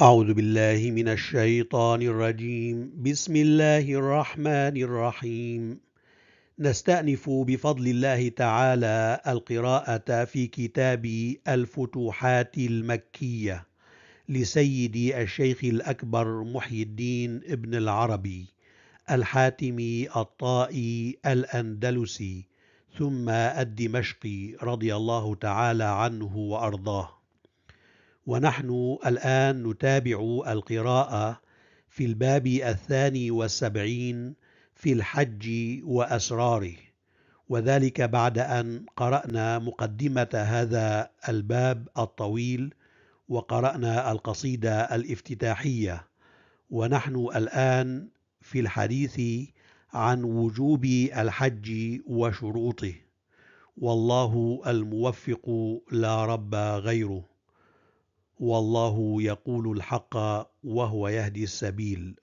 أعوذ بالله من الشيطان الرجيم بسم الله الرحمن الرحيم نستأنف بفضل الله تعالى القراءة في كتاب الفتوحات المكية لسيدي الشيخ الأكبر محي الدين ابن العربي الحاتمي الطائي الأندلسي ثم الدمشقي رضي الله تعالى عنه وأرضاه ونحن الآن نتابع القراءة في الباب الثاني والسبعين في الحج وأسراره وذلك بعد أن قرأنا مقدمة هذا الباب الطويل وقرأنا القصيدة الافتتاحية ونحن الآن في الحديث عن وجوب الحج وشروطه والله الموفق لا رب غيره والله يقول الحق وهو يهدي السبيل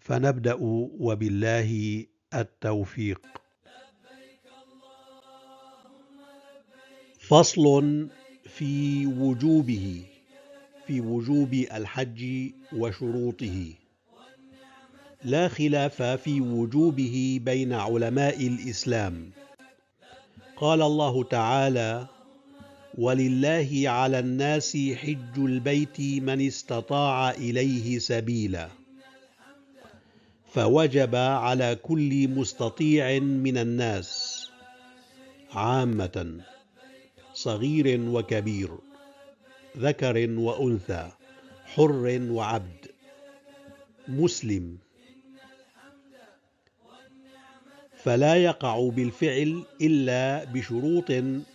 فنبدأ وبالله التوفيق فصل في وجوبه في وجوب الحج وشروطه لا خلاف في وجوبه بين علماء الإسلام قال الله تعالى ولله على الناس حج البيت من استطاع إليه سبيلا فوجب على كل مستطيع من الناس عامة صغير وكبير ذكر وأنثى حر وعبد مسلم فلا يقع بالفعل إلا بشروط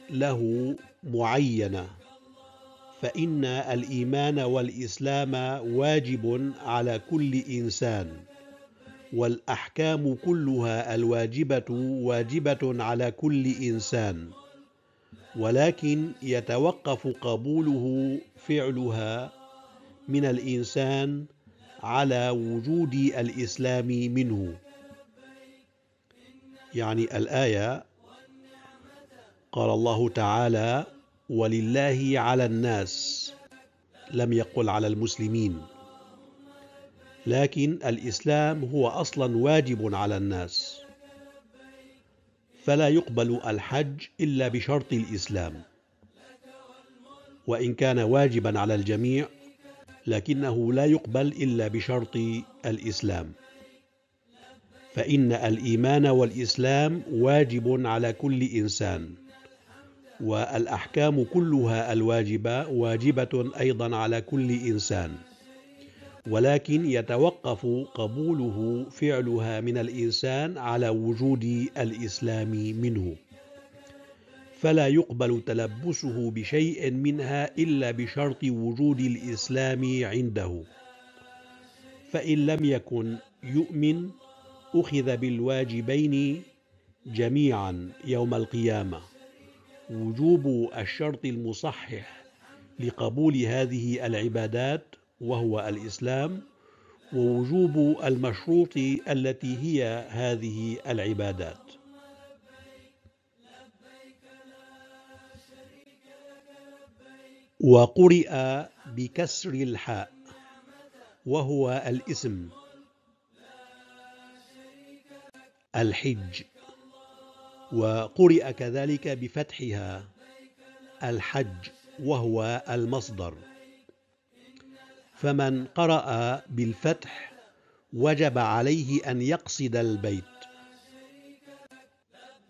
له معينة فإن الإيمان والإسلام واجب على كل إنسان والأحكام كلها الواجبة واجبة على كل إنسان ولكن يتوقف قبوله فعلها من الإنسان على وجود الإسلام منه يعني الآية قال الله تعالى ولله على الناس لم يقل على المسلمين لكن الاسلام هو اصلا واجب على الناس فلا يقبل الحج الا بشرط الاسلام وان كان واجبا على الجميع لكنه لا يقبل الا بشرط الاسلام فان الايمان والاسلام واجب على كل انسان والاحكام كلها الواجبه واجبه ايضا على كل انسان ولكن يتوقف قبوله فعلها من الانسان على وجود الاسلام منه فلا يقبل تلبسه بشيء منها الا بشرط وجود الاسلام عنده فان لم يكن يؤمن اخذ بالواجبين جميعا يوم القيامه وجوب الشرط المصحح لقبول هذه العبادات وهو الإسلام ووجوب المشروط التي هي هذه العبادات وقرئ بكسر الحاء وهو الاسم الحج وقرئ كذلك بفتحها الحج وهو المصدر فمن قرأ بالفتح وجب عليه أن يقصد البيت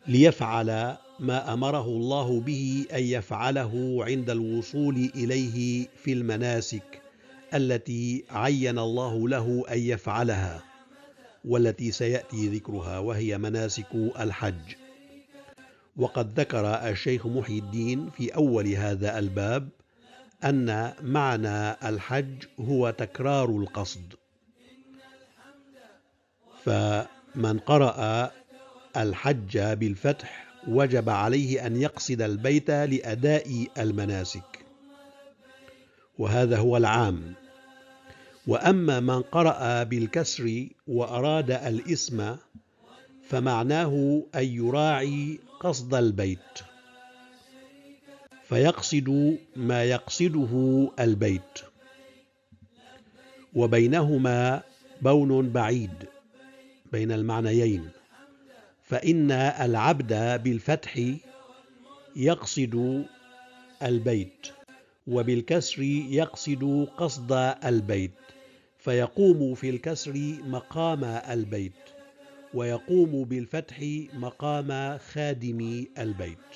ليفعل ما أمره الله به أن يفعله عند الوصول إليه في المناسك التي عين الله له أن يفعلها والتي سيأتي ذكرها وهي مناسك الحج وقد ذكر الشيخ محي الدين في أول هذا الباب أن معنى الحج هو تكرار القصد فمن قرأ الحج بالفتح وجب عليه أن يقصد البيت لأداء المناسك وهذا هو العام وأما من قرأ بالكسر وأراد الإسم فمعناه أن يراعي قصد البيت فيقصد ما يقصده البيت وبينهما بون بعيد بين المعنيين فإن العبد بالفتح يقصد البيت وبالكسر يقصد قصد البيت فيقوم في الكسر مقام البيت ويقوم بالفتح مقام خادم البيت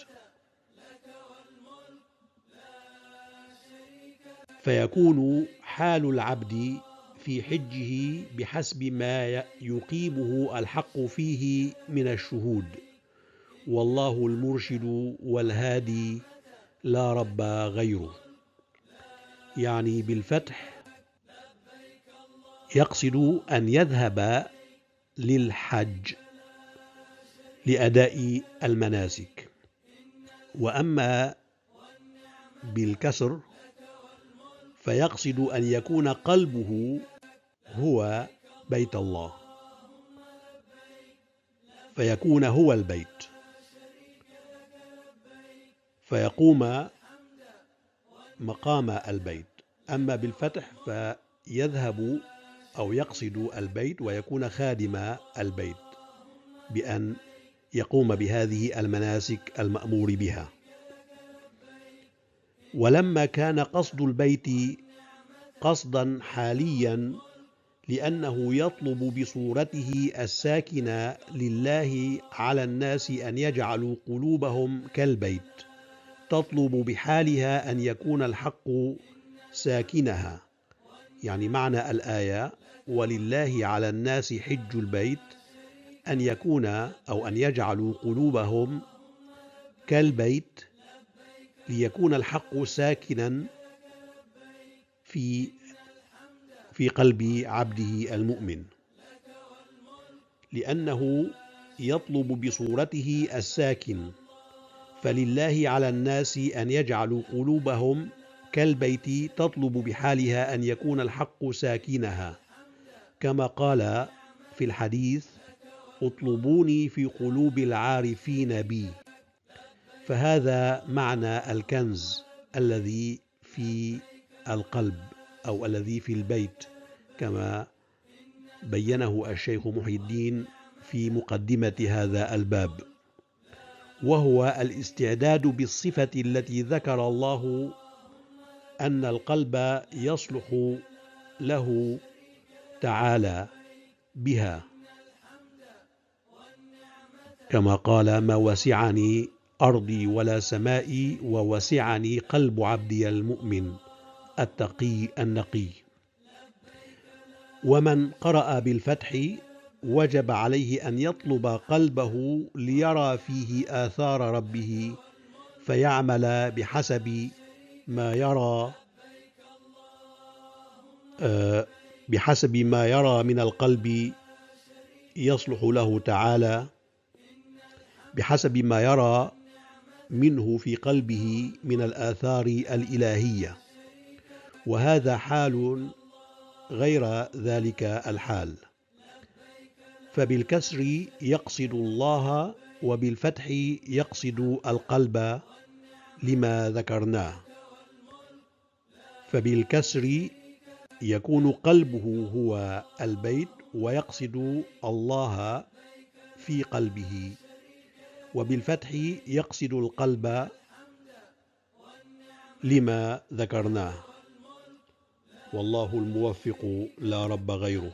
فيكون حال العبد في حجه بحسب ما يقيمه الحق فيه من الشهود والله المرشد والهادي لا رب غيره يعني بالفتح يقصد أن يذهب للحج لأداء المناسك وأما بالكسر فيقصد أن يكون قلبه هو بيت الله فيكون هو البيت فيقوم مقام البيت أما بالفتح فيذهب أو يقصد البيت ويكون خادم البيت بأن يقوم بهذه المناسك المأمور بها ولما كان قصد البيت قصدا حاليا لأنه يطلب بصورته الساكنة لله على الناس أن يجعلوا قلوبهم كالبيت تطلب بحالها أن يكون الحق ساكنها يعني معنى الآية ولله على الناس حج البيت أن يكون أو أن يجعلوا قلوبهم كالبيت ليكون الحق ساكنا في في قلب عبده المؤمن لأنه يطلب بصورته الساكن فلله على الناس أن يجعلوا قلوبهم كالبيت تطلب بحالها أن يكون الحق ساكنها كما قال في الحديث اطلبوني في قلوب العارفين بي فهذا معنى الكنز الذي في القلب أو الذي في البيت كما بينه الشيخ محي الدين في مقدمة هذا الباب وهو الاستعداد بالصفة التي ذكر الله أن القلب يصلح له تعالى بها كما قال ما وسعني أرضي ولا سمائي ووسعني قلب عبدي المؤمن التقي النقي ومن قرأ بالفتح وجب عليه أن يطلب قلبه ليرى فيه آثار ربه فيعمل بحسب ما يرى آه، بحسب ما يرى من القلب يصلح له تعالى بحسب ما يرى منه في قلبه من الآثار الإلهية وهذا حال غير ذلك الحال فبالكسر يقصد الله وبالفتح يقصد القلب لما ذكرناه فبالكسر يكون قلبه هو البيت ويقصد الله في قلبه وبالفتح يقصد القلب لما ذكرناه والله الموفق لا رب غيره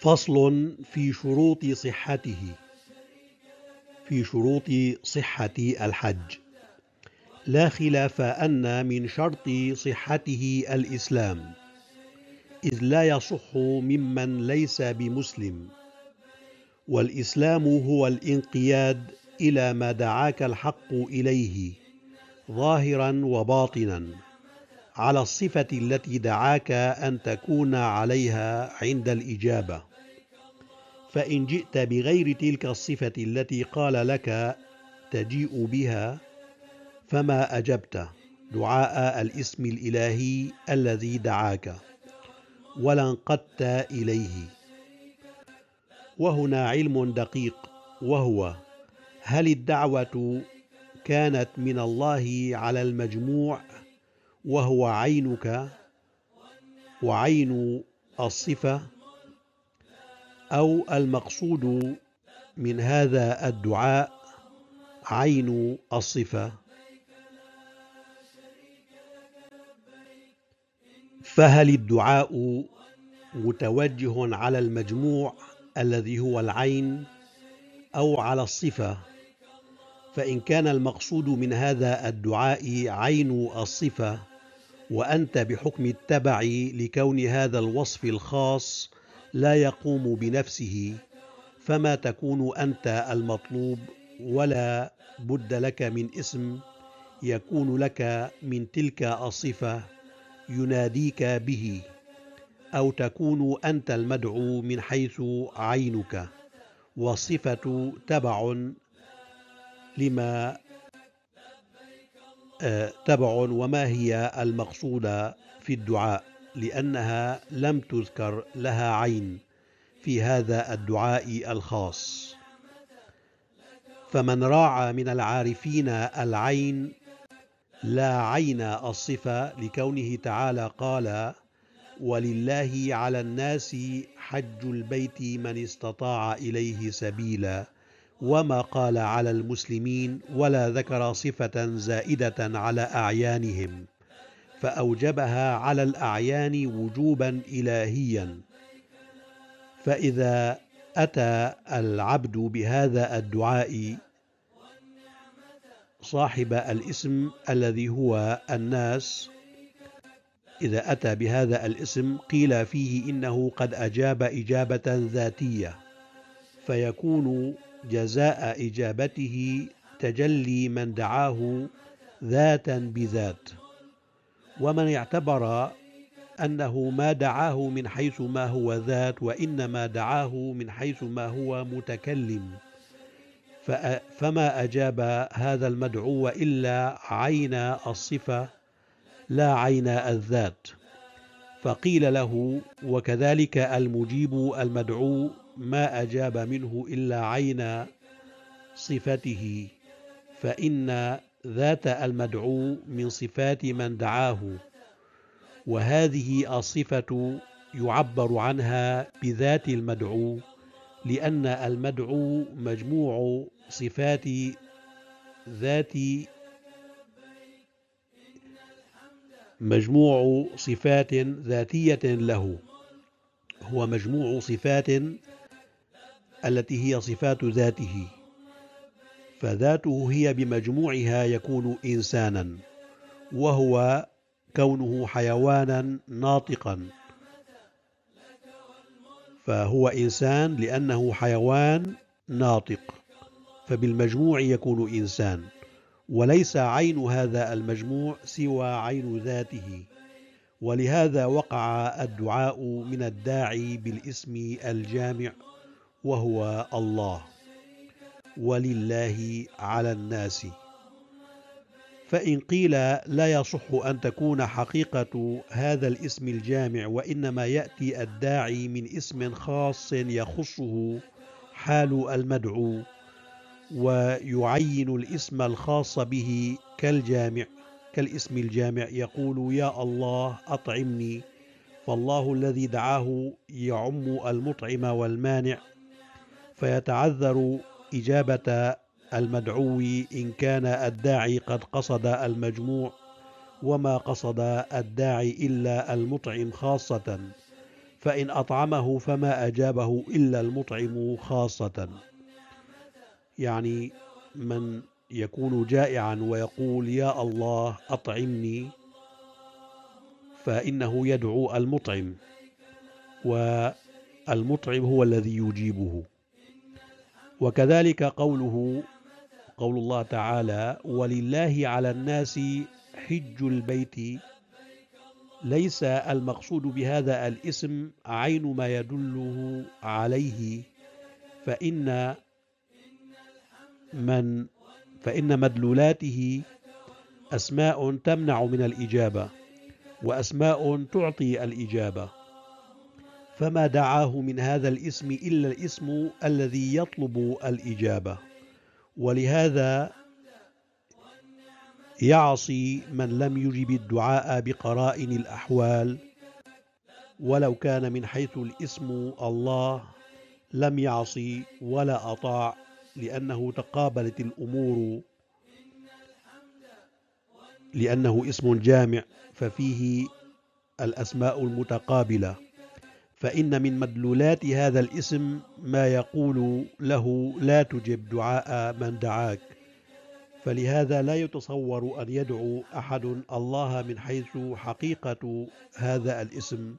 فصل في شروط صحته في شروط صحة الحج لا خلاف أن من شرط صحته الإسلام إذ لا يصح ممن ليس بمسلم والإسلام هو الإنقياد إلى ما دعاك الحق إليه ظاهرا وباطنا على الصفة التي دعاك أن تكون عليها عند الإجابة فإن جئت بغير تلك الصفة التي قال لك تجيء بها فما أجبت دعاء الاسم الإلهي الذي دعاك ولا انقدت إليه وهنا علم دقيق وهو هل الدعوة كانت من الله على المجموع وهو عينك وعين الصفة أو المقصود من هذا الدعاء عين الصفة فهل الدعاء متوجه على المجموع الذي هو العين أو على الصفة فإن كان المقصود من هذا الدعاء عين الصفة وأنت بحكم التبع لكون هذا الوصف الخاص لا يقوم بنفسه فما تكون أنت المطلوب ولا بد لك من اسم يكون لك من تلك الصفة يناديك به أو تكون أنت المدعو من حيث عينك والصفة تبع لما آه، تبع وما هي المقصودة في الدعاء لأنها لم تذكر لها عين في هذا الدعاء الخاص فمن راعى من العارفين العين لا عين الصفة لكونه تعالى قال ولله على الناس حج البيت من استطاع إليه سبيلا وما قال على المسلمين ولا ذكر صفة زائدة على أعيانهم فأوجبها على الأعيان وجوبا إلهيا فإذا أتى العبد بهذا الدعاء صاحب الاسم الذي هو الناس إذا أتى بهذا الاسم قيل فيه إنه قد أجاب إجابة ذاتية فيكون جزاء إجابته تجلي من دعاه ذاتا بذات ومن اعتبر أنه ما دعاه من حيث ما هو ذات وإنما دعاه من حيث ما هو متكلم فما أجاب هذا المدعو إلا عين الصفة لا عين الذات فقيل له وكذلك المجيب المدعو ما أجاب منه إلا عين صفته فإن ذات المدعو من صفات من دعاه وهذه الصفة يعبر عنها بذات المدعو لأن المدعو مجموع صفات ذات مجموع صفات ذاتية له هو مجموع صفات التي هي صفات ذاته فذاته هي بمجموعها يكون إنسانا وهو كونه حيوانا ناطقا فهو إنسان لأنه حيوان ناطق فبالمجموع يكون إنسان وليس عين هذا المجموع سوى عين ذاته ولهذا وقع الدعاء من الداعي بالاسم الجامع وهو الله ولله على الناس فإن قيل لا يصح أن تكون حقيقة هذا الاسم الجامع وإنما يأتي الداعي من اسم خاص يخصه حال المدعو ويعين الاسم الخاص به كالجامع كالاسم الجامع يقول يا الله أطعمني فالله الذي دعاه يعم المطعم والمانع فيتعذر إجابة المدعو إن كان الداعي قد قصد المجموع وما قصد الداعي إلا المطعم خاصة فإن أطعمه فما أجابه إلا المطعم خاصة يعني من يكون جائعا ويقول يا الله أطعمني فإنه يدعو المطعم والمطعم هو الذي يجيبه وكذلك قوله قول الله تعالى ولله على الناس حج البيت ليس المقصود بهذا الاسم عين ما يدله عليه فإن من فإن مدلولاته أسماء تمنع من الإجابة وأسماء تعطي الإجابة فما دعاه من هذا الاسم إلا الاسم الذي يطلب الإجابة ولهذا يعصي من لم يجب الدعاء بقرائن الأحوال ولو كان من حيث الاسم الله لم يعصي ولا أطاع لأنه تقابلت الأمور لأنه اسم جامع ففيه الأسماء المتقابلة فإن من مدلولات هذا الاسم ما يقول له لا تجب دعاء من دعاك فلهذا لا يتصور أن يدعو أحد الله من حيث حقيقة هذا الاسم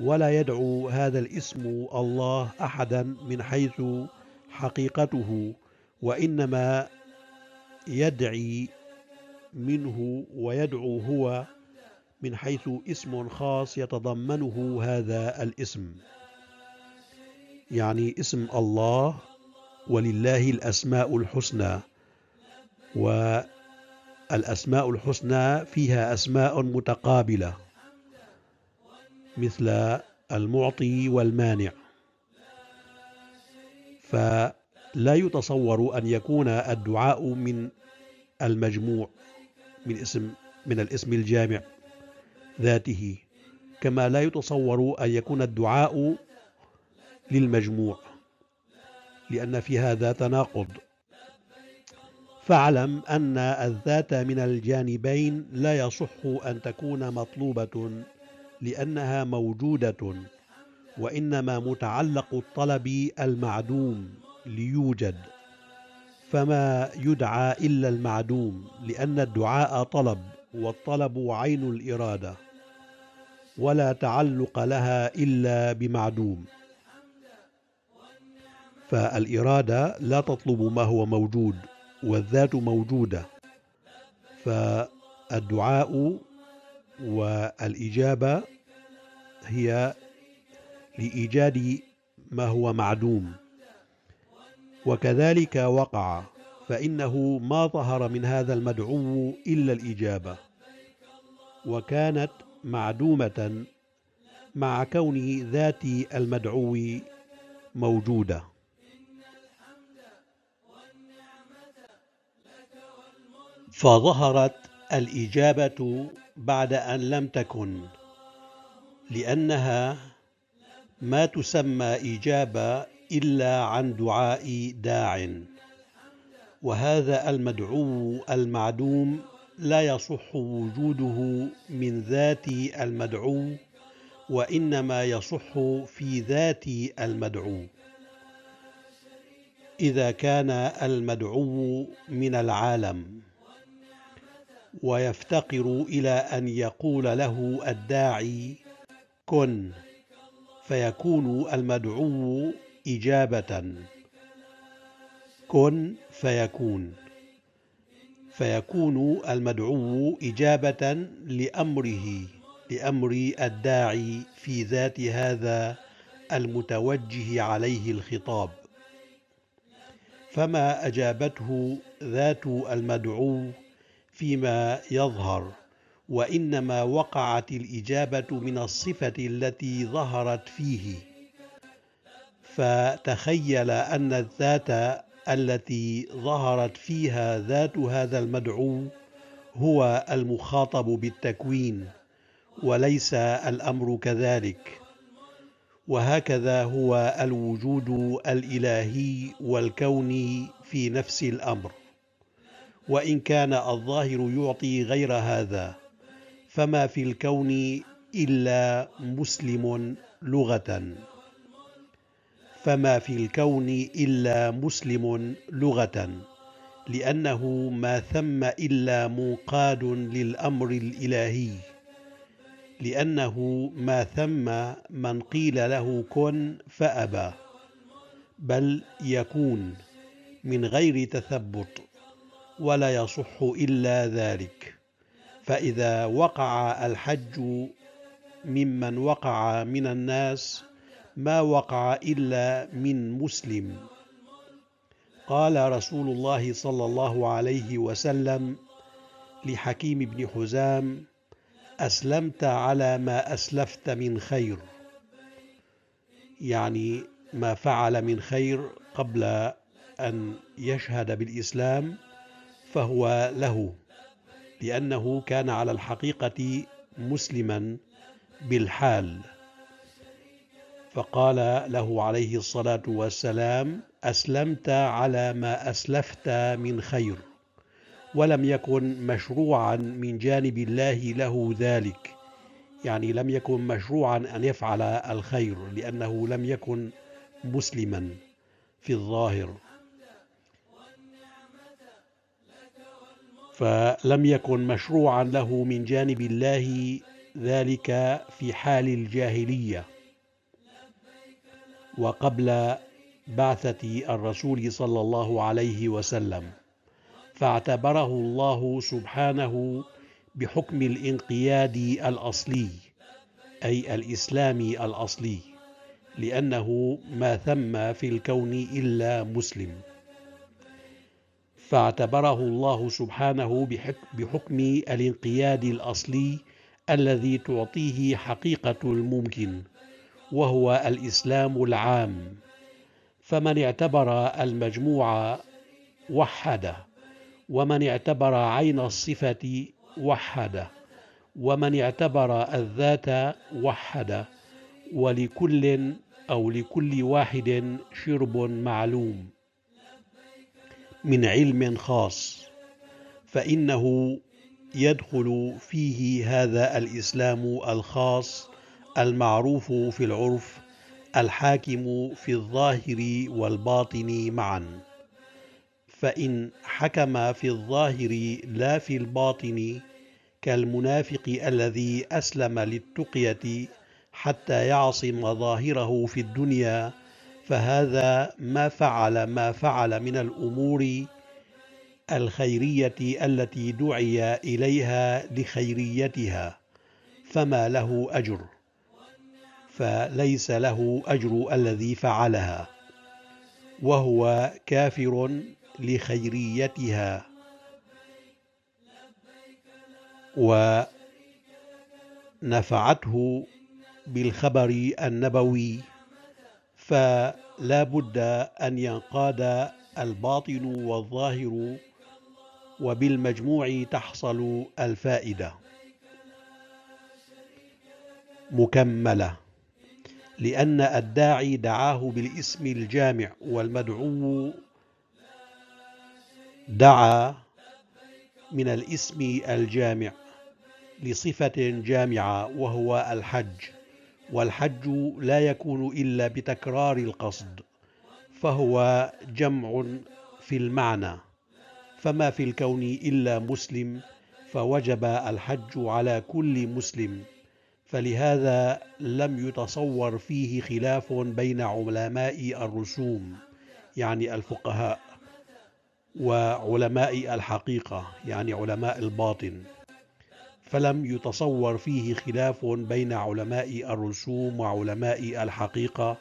ولا يدعو هذا الاسم الله أحدا من حيث حقيقته وإنما يدعي منه ويدعو هو من حيث اسم خاص يتضمنه هذا الاسم يعني اسم الله ولله الأسماء الحسنى والأسماء الحسنى فيها أسماء متقابلة مثل المعطي والمانع فلا يتصور أن يكون الدعاء من المجموع من اسم من الاسم الجامع ذاته كما لا يتصور أن يكون الدعاء للمجموع لأن في هذا تناقض فاعلم أن الذات من الجانبين لا يصح أن تكون مطلوبة لأنها موجودة وإنما متعلق الطلب المعدوم ليوجد فما يدعى إلا المعدوم لأن الدعاء طلب والطلب عين الإرادة ولا تعلق لها إلا بمعدوم فالإرادة لا تطلب ما هو موجود والذات موجودة فالدعاء والإجابة هي لإيجاد ما هو معدوم وكذلك وقع فإنه ما ظهر من هذا المدعو إلا الإجابة وكانت معدومة مع كونه ذات المدعو موجودة فظهرت الإجابة بعد أن لم تكن لأنها ما تسمى إجابة إلا عن دعاء داعٍ وهذا المدعو المعدوم لا يصح وجوده من ذات المدعو وانما يصح في ذات المدعو اذا كان المدعو من العالم ويفتقر الى ان يقول له الداعي كن فيكون المدعو اجابه كن فيكون فيكون المدعو إجابة لأمره لأمر الداعي في ذات هذا المتوجه عليه الخطاب فما أجابته ذات المدعو فيما يظهر وإنما وقعت الإجابة من الصفة التي ظهرت فيه فتخيل أن الذات التي ظهرت فيها ذات هذا المدعو هو المخاطب بالتكوين وليس الامر كذلك وهكذا هو الوجود الالهي والكوني في نفس الامر وان كان الظاهر يعطي غير هذا فما في الكون الا مسلم لغه فما في الكون إلا مسلم لغة لأنه ما ثم إلا منقاد للأمر الإلهي لأنه ما ثم من قيل له كن فأبى بل يكون من غير تثبط ولا يصح إلا ذلك فإذا وقع الحج ممن وقع من الناس ما وقع إلا من مسلم قال رسول الله صلى الله عليه وسلم لحكيم بن حزام أسلمت على ما أسلفت من خير يعني ما فعل من خير قبل أن يشهد بالإسلام فهو له لأنه كان على الحقيقة مسلما بالحال فقال له عليه الصلاة والسلام أسلمت على ما أسلفت من خير ولم يكن مشروعا من جانب الله له ذلك يعني لم يكن مشروعا أن يفعل الخير لأنه لم يكن مسلما في الظاهر فلم يكن مشروعا له من جانب الله ذلك في حال الجاهليه وقبل بعثة الرسول صلى الله عليه وسلم فاعتبره الله سبحانه بحكم الانقياد الأصلي أي الإسلامي الأصلي لأنه ما ثم في الكون إلا مسلم فاعتبره الله سبحانه بحكم الانقياد الأصلي الذي تعطيه حقيقة الممكن وهو الإسلام العام فمن اعتبر المجموع وحده ومن اعتبر عين الصفة وحده ومن اعتبر الذات وحده ولكل أو لكل واحد شرب معلوم من علم خاص فإنه يدخل فيه هذا الإسلام الخاص المعروف في العرف الحاكم في الظاهر والباطن معا فان حكم في الظاهر لا في الباطن كالمنافق الذي اسلم للتقيه حتى يعصم ظاهره في الدنيا فهذا ما فعل ما فعل من الامور الخيريه التي دعي اليها لخيريتها فما له اجر فليس له أجر الذي فعلها وهو كافر لخيريتها ونفعته بالخبر النبوي فلا بد أن ينقاد الباطن والظاهر وبالمجموع تحصل الفائدة مكملة لأن الداعي دعاه بالاسم الجامع والمدعو دعا من الاسم الجامع لصفة جامعة وهو الحج والحج لا يكون إلا بتكرار القصد فهو جمع في المعنى فما في الكون إلا مسلم فوجب الحج على كل مسلم فلهذا لم يتصور فيه خلاف بين علماء الرسوم يعني الفقهاء وعلماء الحقيقة يعني علماء الباطن فلم يتصور فيه خلاف بين علماء الرسوم وعلماء الحقيقة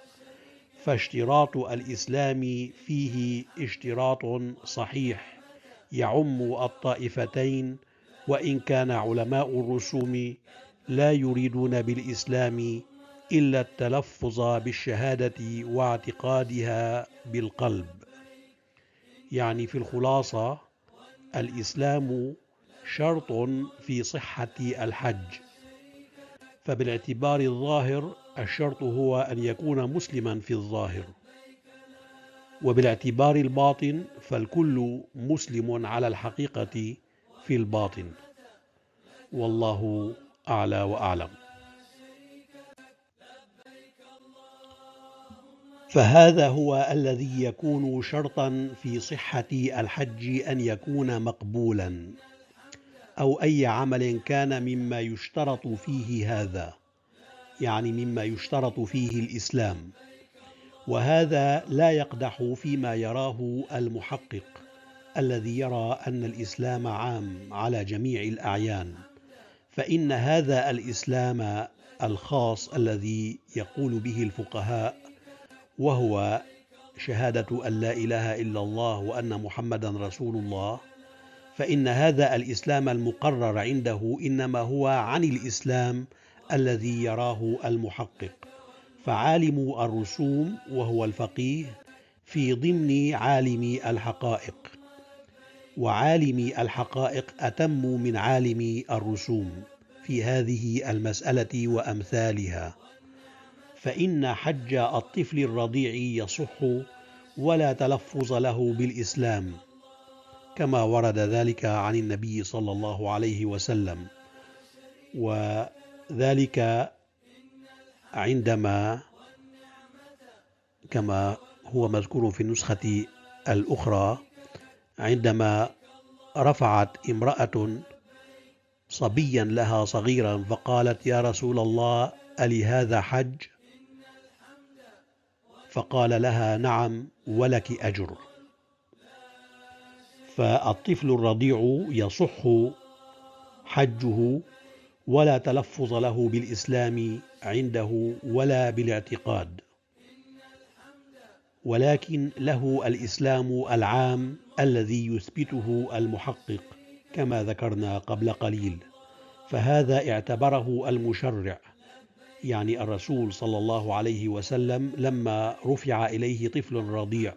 فاشتراط الإسلام فيه اشتراط صحيح يعم الطائفتين وإن كان علماء الرسوم لا يريدون بالإسلام إلا التلفظ بالشهادة واعتقادها بالقلب يعني في الخلاصة الإسلام شرط في صحة الحج فبالاعتبار الظاهر الشرط هو أن يكون مسلما في الظاهر وبالاعتبار الباطن فالكل مسلم على الحقيقة في الباطن والله أعلى وأعلم فهذا هو الذي يكون شرطا في صحة الحج أن يكون مقبولا أو أي عمل كان مما يشترط فيه هذا يعني مما يشترط فيه الإسلام وهذا لا يقدح فيما يراه المحقق الذي يرى أن الإسلام عام على جميع الأعيان فإن هذا الإسلام الخاص الذي يقول به الفقهاء وهو شهادة أن لا إله إلا الله وأن محمدا رسول الله فإن هذا الإسلام المقرر عنده إنما هو عن الإسلام الذي يراه المحقق فعالم الرسوم وهو الفقيه في ضمن عالم الحقائق وعالمي الحقائق أتم من عالمي الرسوم في هذه المسألة وأمثالها فإن حج الطفل الرضيع يصح ولا تلفظ له بالإسلام كما ورد ذلك عن النبي صلى الله عليه وسلم وذلك عندما كما هو مذكور في النسخة الأخرى عندما رفعت امرأة صبيا لها صغيرا فقالت يا رسول الله ألي هذا حج؟ فقال لها نعم ولك أجر فالطفل الرضيع يصح حجه ولا تلفظ له بالإسلام عنده ولا بالاعتقاد ولكن له الإسلام العام الذي يثبته المحقق كما ذكرنا قبل قليل فهذا اعتبره المشرع يعني الرسول صلى الله عليه وسلم لما رفع إليه طفل رضيع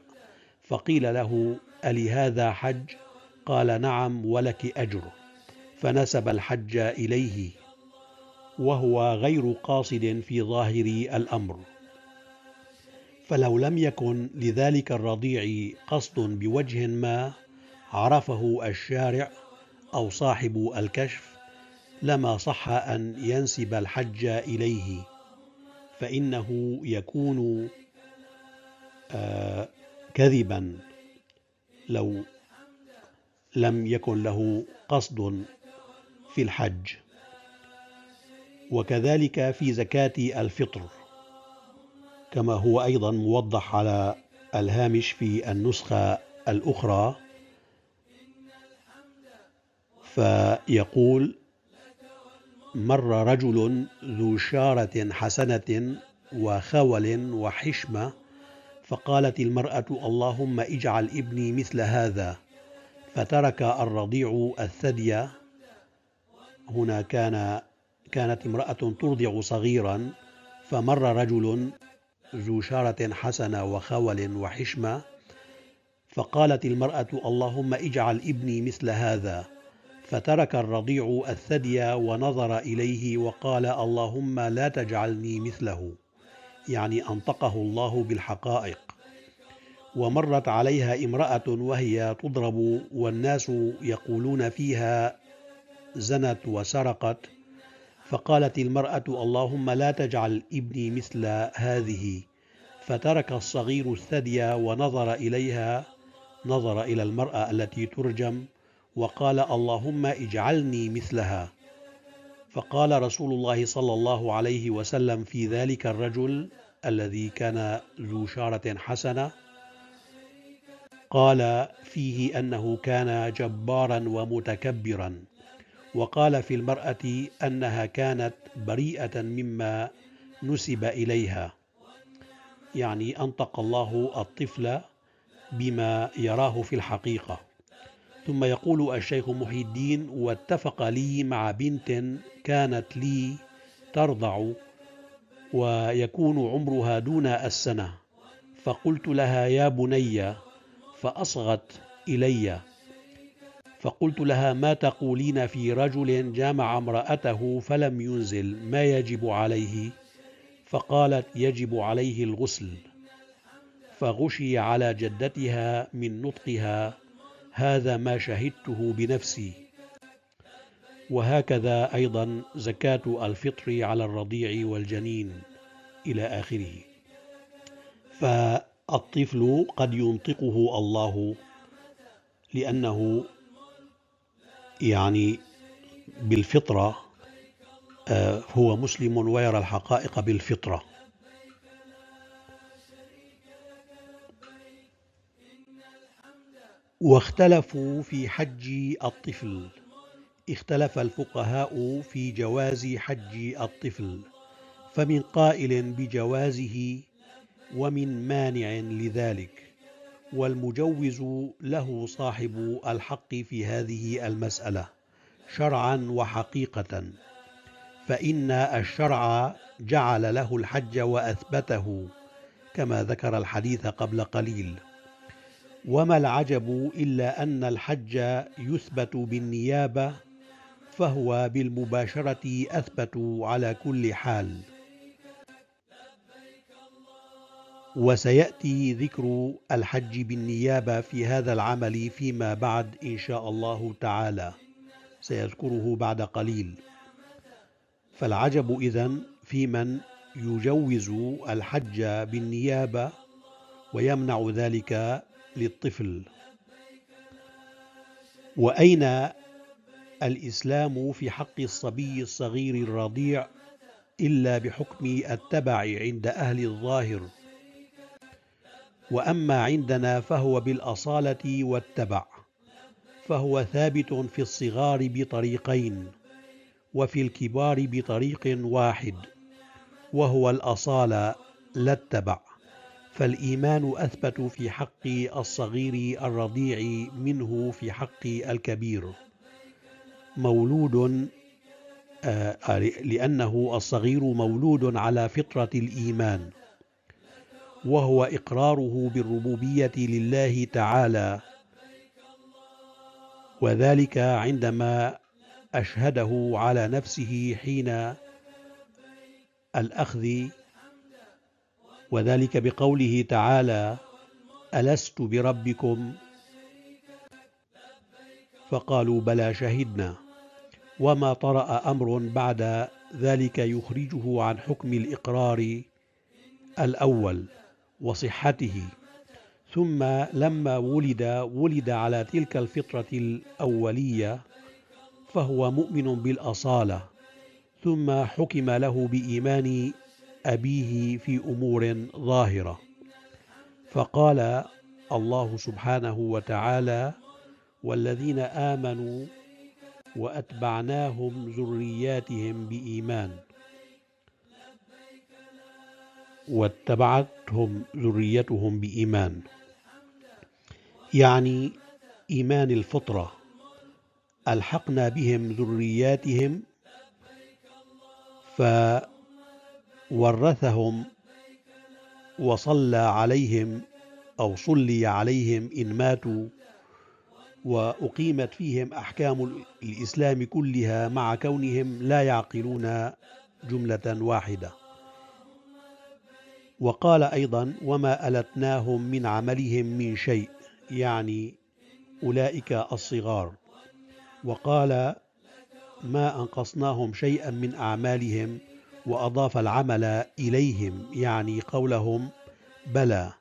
فقيل له ألهذا حج؟ قال نعم ولك أجر فنسب الحج إليه وهو غير قاصد في ظاهر الأمر فلو لم يكن لذلك الرضيع قصد بوجه ما عرفه الشارع أو صاحب الكشف لما صح أن ينسب الحج إليه فإنه يكون آه، كذبا لو لم يكن له قصد في الحج وكذلك في زكاة الفطر كما هو أيضا موضح على الهامش في النسخة الأخرى فيقول مر رجل ذو شارة حسنة وخول وحشمة فقالت المرأة اللهم اجعل ابني مثل هذا فترك الرضيع الثدي هنا كان كانت امرأة ترضع صغيرا فمر رجل ذو شارة حسنة وخول وحشمة فقالت المرأة اللهم اجعل ابني مثل هذا فترك الرضيع الثدي ونظر إليه وقال اللهم لا تجعلني مثله يعني أنطقه الله بالحقائق ومرت عليها امرأة وهي تضرب والناس يقولون فيها زنت وسرقت فقالت المرأة اللهم لا تجعل ابني مثل هذه فترك الصغير الثدي ونظر إليها نظر إلى المرأة التي ترجم وقال اللهم اجعلني مثلها فقال رسول الله صلى الله عليه وسلم في ذلك الرجل الذي كان ذو شارة حسنة قال فيه أنه كان جبارا ومتكبرا وقال في المرأة أنها كانت بريئة مما نسب إليها يعني أنطق الله الطفل بما يراه في الحقيقة ثم يقول الشيخ محي الدين واتفق لي مع بنت كانت لي ترضع ويكون عمرها دون السنة فقلت لها يا بني فأصغت إليّ فقلت لها ما تقولين في رجل جامع امرأته فلم ينزل ما يجب عليه فقالت يجب عليه الغسل فغشي على جدتها من نطقها هذا ما شهدته بنفسي وهكذا أيضا زكاة الفطر على الرضيع والجنين إلى آخره فالطفل قد ينطقه الله لأنه يعني بالفطرة آه، هو مسلم ويرى الحقائق بالفطرة واختلفوا في حج الطفل اختلف الفقهاء في جواز حج الطفل فمن قائل بجوازه ومن مانع لذلك والمجوز له صاحب الحق في هذه المسألة شرعا وحقيقة فإن الشرع جعل له الحج وأثبته كما ذكر الحديث قبل قليل وما العجب إلا أن الحج يثبت بالنيابة فهو بالمباشرة أثبت على كل حال وسيأتي ذكر الحج بالنيابة في هذا العمل فيما بعد إن شاء الله تعالى سيذكره بعد قليل فالعجب اذن في من يجوز الحج بالنيابة ويمنع ذلك للطفل وأين الإسلام في حق الصبي الصغير الرضيع إلا بحكم التبع عند أهل الظاهر وأما عندنا فهو بالأصالة والتبع فهو ثابت في الصغار بطريقين وفي الكبار بطريق واحد وهو الأصالة لا التبع فالإيمان أثبت في حق الصغير الرضيع منه في حق الكبير مولود آه، لأنه الصغير مولود على فطرة الإيمان وهو إقراره بالربوبية لله تعالى وذلك عندما أشهده على نفسه حين الأخذ وذلك بقوله تعالى ألست بربكم فقالوا بلى شهدنا وما طرأ أمر بعد ذلك يخرجه عن حكم الإقرار الأول وصحته ثم لما ولد ولد على تلك الفطرة الأولية فهو مؤمن بالأصالة ثم حكم له بإيمان أبيه في أمور ظاهرة فقال الله سبحانه وتعالى والذين آمنوا وأتبعناهم ذرياتهم بإيمان واتبعتهم ذريتهم بإيمان يعني إيمان الفطرة ألحقنا بهم ذرياتهم فورثهم وصلى عليهم أو صلي عليهم إن ماتوا وأقيمت فيهم أحكام الإسلام كلها مع كونهم لا يعقلون جملة واحدة وقال أيضا وما ألتناهم من عملهم من شيء يعني أولئك الصغار وقال ما أنقصناهم شيئا من أعمالهم وأضاف العمل إليهم يعني قولهم بلى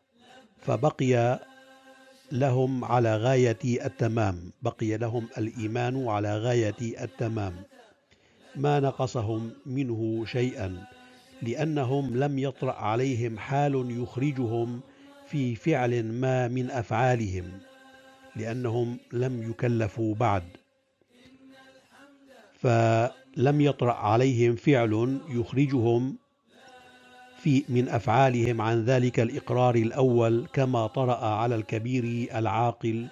فبقي لهم على غاية التمام بقي لهم الإيمان على غاية التمام ما نقصهم منه شيئا لأنهم لم يطرأ عليهم حال يخرجهم في فعل ما من أفعالهم لأنهم لم يكلفوا بعد فلم يطرأ عليهم فعل يخرجهم في من أفعالهم عن ذلك الإقرار الأول كما طرأ على الكبير العاقل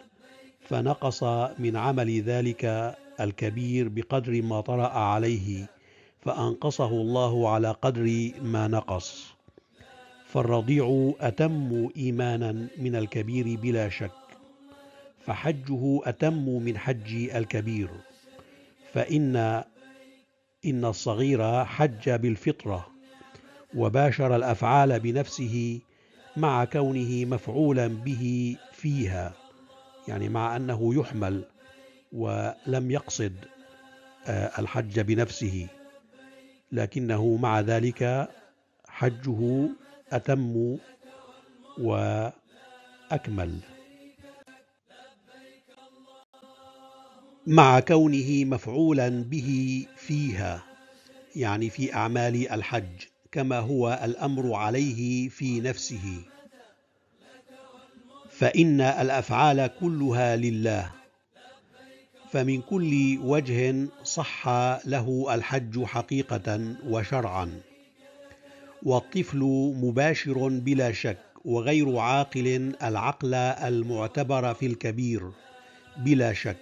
فنقص من عمل ذلك الكبير بقدر ما طرأ عليه فأنقصه الله على قدر ما نقص فالرضيع أتم إيمانا من الكبير بلا شك فحجه أتم من حج الكبير فإن إن الصغير حج بالفطرة وباشر الأفعال بنفسه مع كونه مفعولا به فيها يعني مع أنه يحمل ولم يقصد آه، الحج بنفسه لكنه مع ذلك حجه أتم وأكمل مع كونه مفعولا به فيها يعني في أعمال الحج كما هو الأمر عليه في نفسه فإن الأفعال كلها لله فمن كل وجه صح له الحج حقيقة وشرعا والطفل مباشر بلا شك وغير عاقل العقل المعتبر في الكبير بلا شك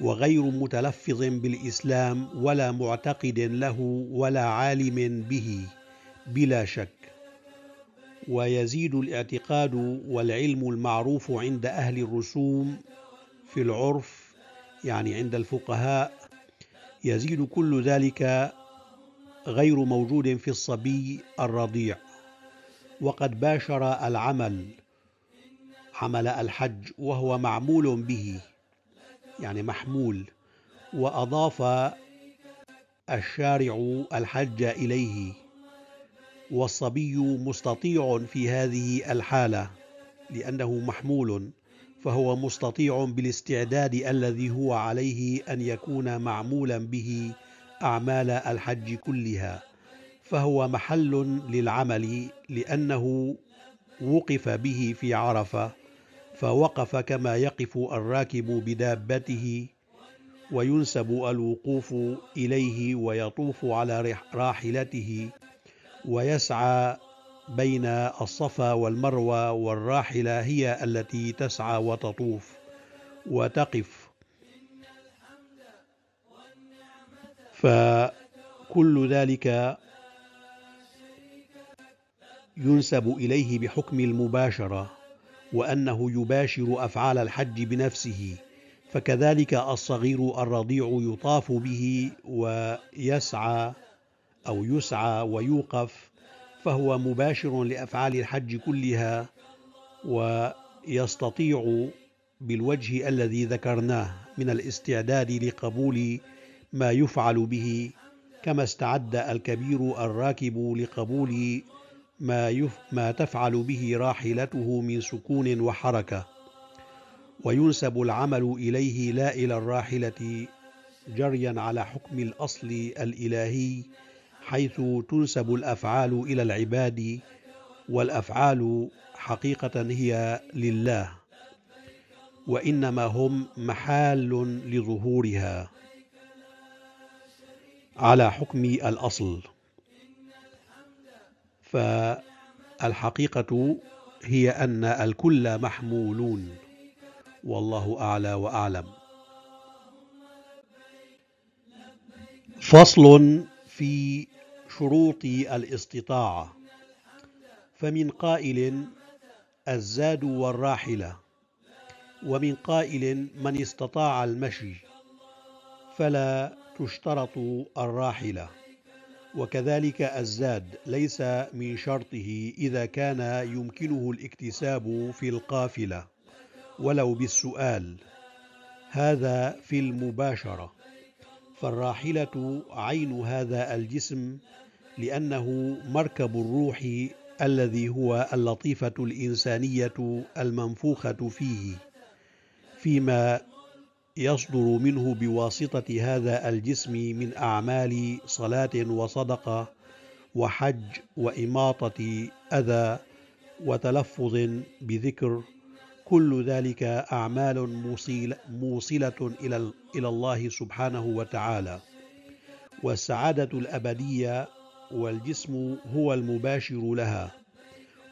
وغير متلفظ بالاسلام ولا معتقد له ولا عالم به بلا شك ويزيد الاعتقاد والعلم المعروف عند اهل الرسوم في العرف يعني عند الفقهاء يزيد كل ذلك غير موجود في الصبي الرضيع وقد باشر العمل عمل الحج وهو معمول به يعني محمول وأضاف الشارع الحج إليه والصبي مستطيع في هذه الحالة لأنه محمول فهو مستطيع بالاستعداد الذي هو عليه ان يكون معمولا به اعمال الحج كلها فهو محل للعمل لانه وقف به في عرفه فوقف كما يقف الراكب بدابته وينسب الوقوف اليه ويطوف على راحلته ويسعى بين الصفا والمروة والراحلة هي التي تسعى وتطوف وتقف فكل ذلك ينسب إليه بحكم المباشرة وأنه يباشر أفعال الحج بنفسه فكذلك الصغير الرضيع يطاف به ويسعى أو يسعى ويوقف فهو مباشر لافعال الحج كلها ويستطيع بالوجه الذي ذكرناه من الاستعداد لقبول ما يفعل به كما استعد الكبير الراكب لقبول ما, يف ما تفعل به راحلته من سكون وحركه وينسب العمل اليه لا الى الراحله جريا على حكم الاصل الالهي حيث تنسب الافعال الى العباد والافعال حقيقه هي لله وانما هم محال لظهورها على حكم الاصل فالحقيقه هي ان الكل محمولون والله اعلى واعلم فصل في شروط الاستطاعة فمن قائل الزاد والراحلة ومن قائل من استطاع المشي فلا تشترط الراحلة وكذلك الزاد ليس من شرطه إذا كان يمكنه الاكتساب في القافلة ولو بالسؤال هذا في المباشرة فالراحلة عين هذا الجسم لأنه مركب الروح الذي هو اللطيفة الإنسانية المنفوخة فيه فيما يصدر منه بواسطة هذا الجسم من أعمال صلاة وصدقة وحج وإماطة أذى وتلفظ بذكر كل ذلك أعمال موصلة إلى إلى الله سبحانه وتعالى والسعادة الأبدية والجسم هو المباشر لها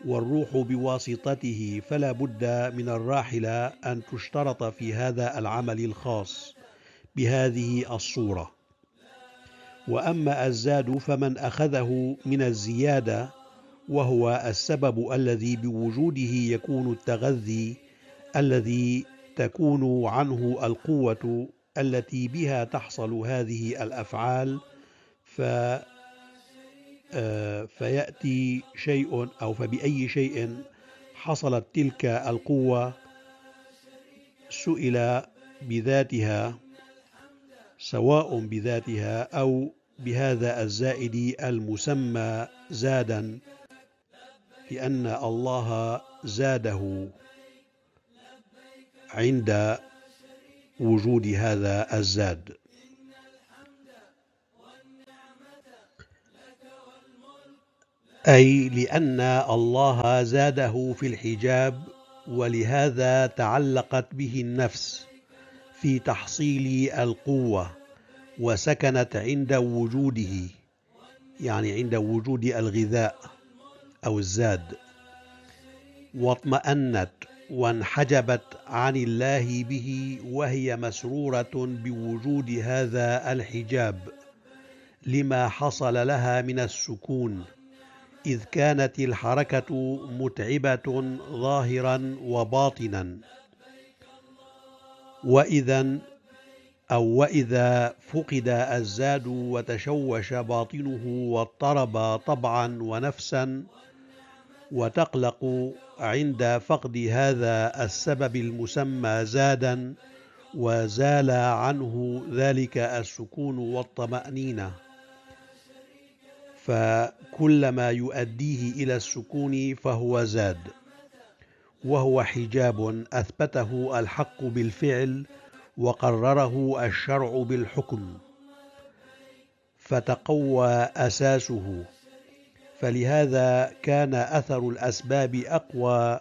والروح بواسطته فلا بد من الراحله ان تشترط في هذا العمل الخاص بهذه الصوره واما الزاد فمن اخذه من الزياده وهو السبب الذي بوجوده يكون التغذي الذي تكون عنه القوه التي بها تحصل هذه الافعال ف آه، فيأتي شيء أو فبأي شيء حصلت تلك القوة سئل بذاتها سواء بذاتها أو بهذا الزائد المسمى زادا لأن الله زاده عند وجود هذا الزاد أي لأن الله زاده في الحجاب ولهذا تعلقت به النفس في تحصيل القوة وسكنت عند وجوده يعني عند وجود الغذاء أو الزاد واطمأنت وانحجبت عن الله به وهي مسرورة بوجود هذا الحجاب لما حصل لها من السكون إذ كانت الحركة متعبة ظاهرا وباطنا وإذا أو وإذا فقد الزاد وتشوش باطنه واضطرب طبعا ونفسا وتقلق عند فقد هذا السبب المسمى زادا وزال عنه ذلك السكون والطمأنينة فكلما يؤديه إلى السكون فهو زاد وهو حجاب أثبته الحق بالفعل وقرره الشرع بالحكم فتقوى أساسه فلهذا كان أثر الأسباب أقوى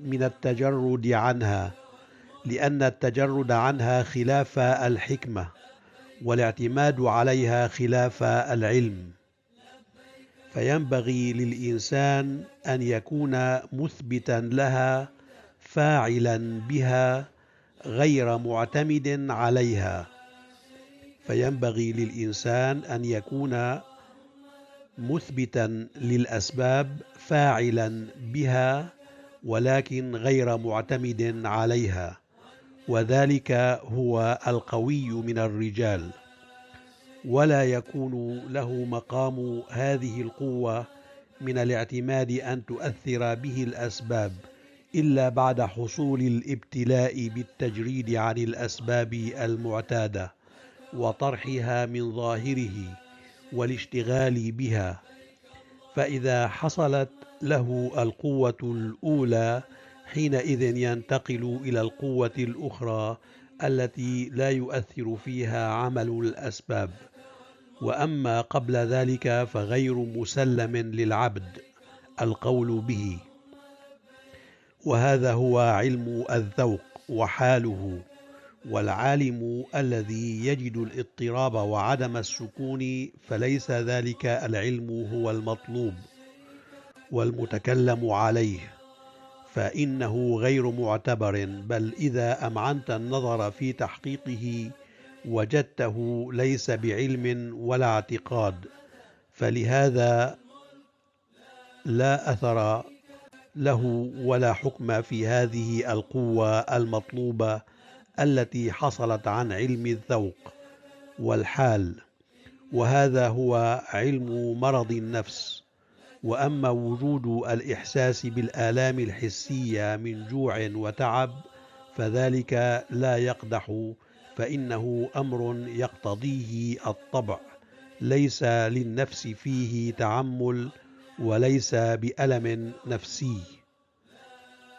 من التجرد عنها لأن التجرد عنها خلاف الحكمة والاعتماد عليها خلاف العلم فينبغي للإنسان أن يكون مثبتا لها فاعلا بها غير معتمد عليها فينبغي للإنسان أن يكون مثبتا للأسباب فاعلا بها ولكن غير معتمد عليها وذلك هو القوي من الرجال ولا يكون له مقام هذه القوه من الاعتماد ان تؤثر به الاسباب الا بعد حصول الابتلاء بالتجريد عن الاسباب المعتاده وطرحها من ظاهره والاشتغال بها فاذا حصلت له القوه الاولى حينئذ ينتقل الى القوه الاخرى التي لا يؤثر فيها عمل الاسباب واما قبل ذلك فغير مسلم للعبد القول به وهذا هو علم الذوق وحاله والعالم الذي يجد الاضطراب وعدم السكون فليس ذلك العلم هو المطلوب والمتكلم عليه فانه غير معتبر بل اذا امعنت النظر في تحقيقه وجدته ليس بعلم ولا اعتقاد فلهذا لا اثر له ولا حكم في هذه القوه المطلوبه التي حصلت عن علم الذوق والحال وهذا هو علم مرض النفس واما وجود الاحساس بالالام الحسيه من جوع وتعب فذلك لا يقدح فانه امر يقتضيه الطبع ليس للنفس فيه تعمل وليس بالم نفسي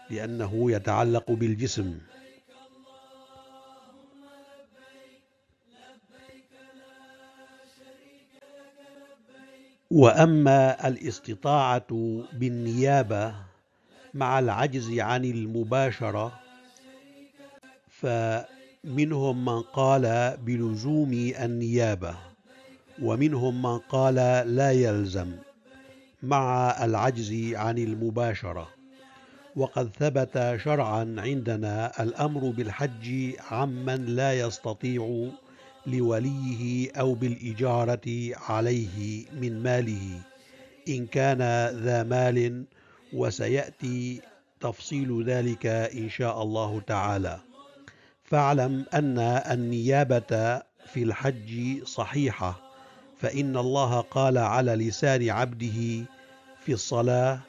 لانه يتعلق بالجسم واما الاستطاعه بالنيابه مع العجز عن المباشره منهم من قال بلزوم النيابة ومنهم من قال لا يلزم مع العجز عن المباشرة وقد ثبت شرعا عندنا الأمر بالحج عمن لا يستطيع لوليه أو بالإجارة عليه من ماله إن كان ذا مال وسيأتي تفصيل ذلك إن شاء الله تعالى فاعلم أن النيابة في الحج صحيحة فإن الله قال على لسان عبده في الصلاة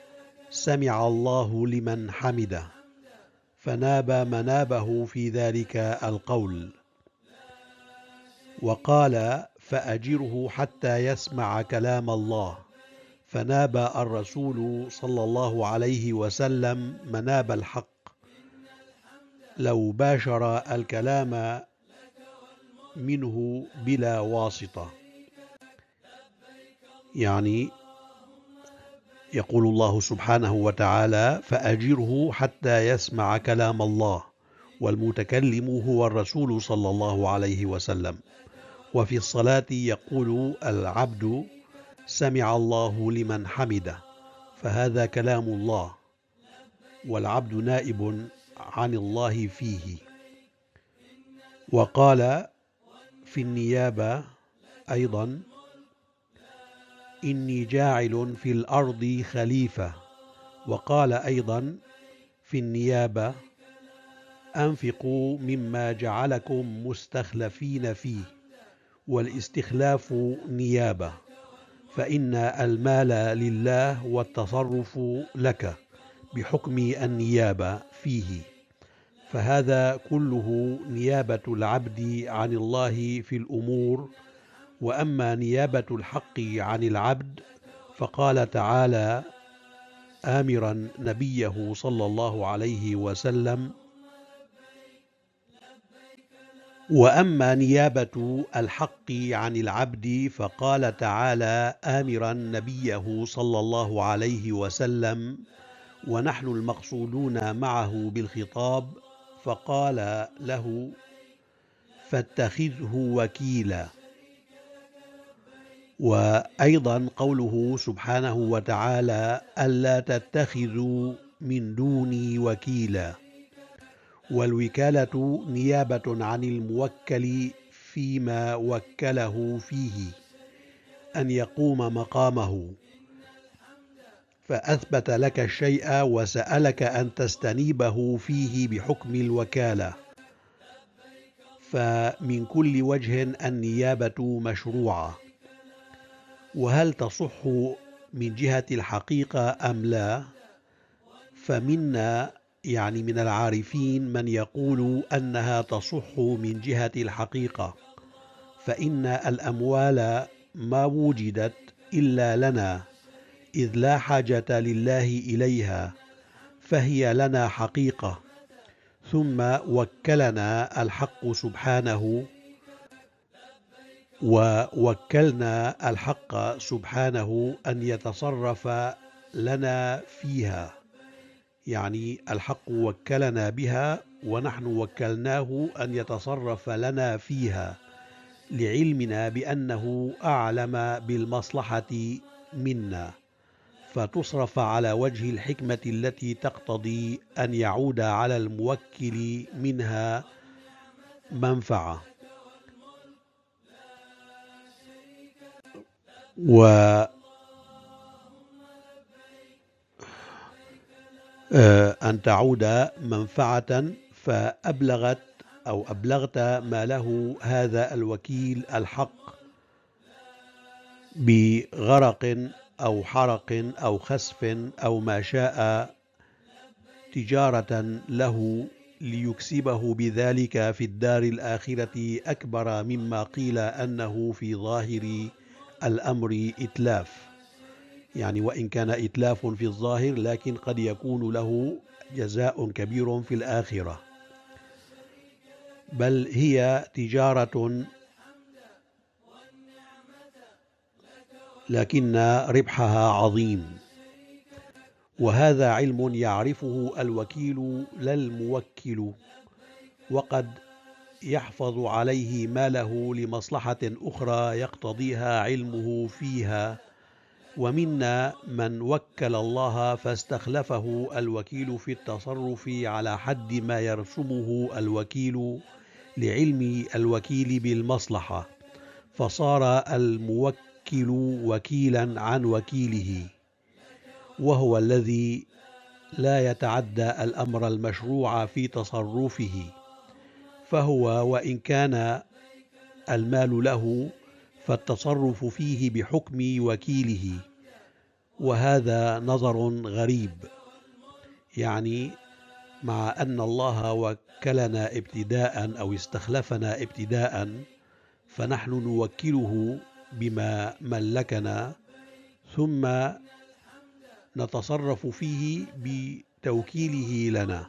سمع الله لمن حمده فناب منابه في ذلك القول وقال فأجره حتى يسمع كلام الله فناب الرسول صلى الله عليه وسلم مناب الحق لو باشر الكلام منه بلا واسطه يعني يقول الله سبحانه وتعالى فاجره حتى يسمع كلام الله والمتكلم هو الرسول صلى الله عليه وسلم وفي الصلاه يقول العبد سمع الله لمن حمده فهذا كلام الله والعبد نائب عن الله فيه وقال في النيابة أيضا إني جاعل في الأرض خليفة وقال أيضا في النيابة أنفقوا مما جعلكم مستخلفين فيه والاستخلاف نيابة فإن المال لله والتصرف لك بحكم النيابة فيه فهذا كله نيابة العبد عن الله في الأمور وأما نيابة الحق عن العبد فقال تعالى آمرا نبيه صلى الله عليه وسلم وأما نيابة الحق عن العبد فقال تعالى آمرا نبيه صلى الله عليه وسلم ونحن المقصودون معه بالخطاب فقال له فاتخذه وكيلا وأيضا قوله سبحانه وتعالى ألا تتخذوا من دوني وكيلا والوكالة نيابة عن الموكل فيما وكله فيه أن يقوم مقامه فأثبت لك الشيء وسألك أن تستنيبه فيه بحكم الوكالة فمن كل وجه النيابة مشروعة وهل تصح من جهة الحقيقة أم لا فمنا يعني من العارفين من يقول أنها تصح من جهة الحقيقة فإن الأموال ما وجدت إلا لنا إذ لا حاجة لله إليها فهي لنا حقيقة ثم وكلنا الحق سبحانه ووكلنا الحق سبحانه أن يتصرف لنا فيها يعني الحق وكلنا بها ونحن وكلناه أن يتصرف لنا فيها لعلمنا بأنه أعلم بالمصلحة منا فتصرف على وجه الحكمة التي تقتضي أن يعود على الموكل منها منفعة و آه، أن تعود منفعة فأبلغت أو أبلغت ما له هذا الوكيل الحق بغرق أو حرق أو خسف أو ما شاء تجارة له ليكسبه بذلك في الدار الآخرة أكبر مما قيل أنه في ظاهر الأمر إتلاف يعني وإن كان إتلاف في الظاهر لكن قد يكون له جزاء كبير في الآخرة بل هي تجارة لكن ربحها عظيم وهذا علم يعرفه الوكيل لا الموكل وقد يحفظ عليه ماله لمصلحة أخرى يقتضيها علمه فيها ومنا من وكل الله فاستخلفه الوكيل في التصرف على حد ما يرسمه الوكيل لعلم الوكيل بالمصلحة فصار الموكل يوكل وكيلا عن وكيله وهو الذي لا يتعدى الامر المشروع في تصرفه فهو وان كان المال له فالتصرف فيه بحكم وكيله وهذا نظر غريب يعني مع ان الله وكلنا ابتداء او استخلفنا ابتداء فنحن نوكله بما ملكنا ثم نتصرف فيه بتوكيله لنا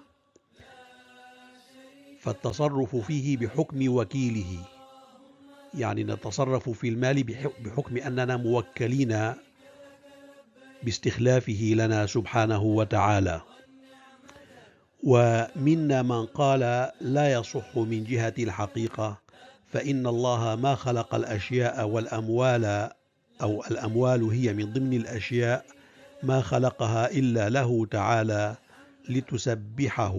فالتصرف فيه بحكم وكيله يعني نتصرف في المال بحكم أننا موكلين باستخلافه لنا سبحانه وتعالى ومنا من قال لا يصح من جهة الحقيقة فإن الله ما خلق الأشياء والأموال أو الأموال هي من ضمن الأشياء ما خلقها إلا له تعالى لتسبحه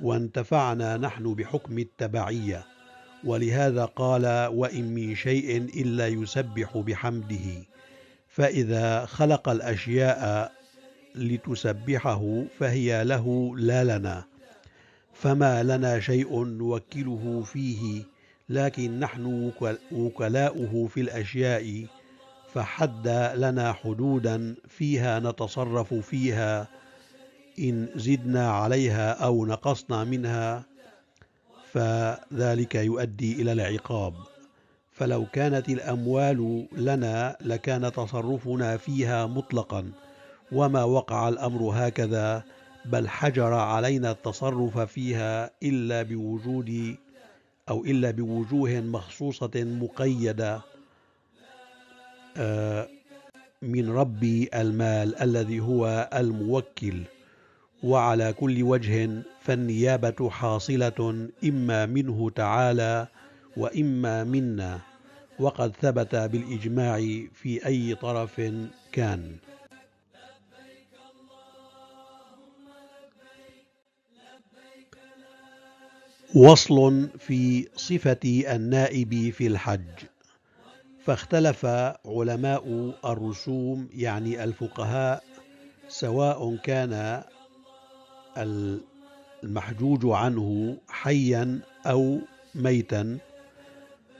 وانتفعنا نحن بحكم التبعية ولهذا قال وإن من شيء إلا يسبح بحمده فإذا خلق الأشياء لتسبحه فهي له لا لنا فما لنا شيء نوكله فيه لكن نحن وكلاؤه في الأشياء فحد لنا حدودا فيها نتصرف فيها إن زدنا عليها أو نقصنا منها فذلك يؤدي إلى العقاب فلو كانت الأموال لنا لكان تصرفنا فيها مطلقا وما وقع الأمر هكذا بل حجر علينا التصرف فيها إلا بوجود أو إلا بوجوه مخصوصة مقيدة آه، من رب المال الذي هو الموكل وعلى كل وجه فالنيابة حاصلة إما منه تعالى وإما منا وقد ثبت بالإجماع في أي طرف كان وصل في صفة النائب في الحج فاختلف علماء الرسوم يعني الفقهاء سواء كان المحجوج عنه حيا أو ميتا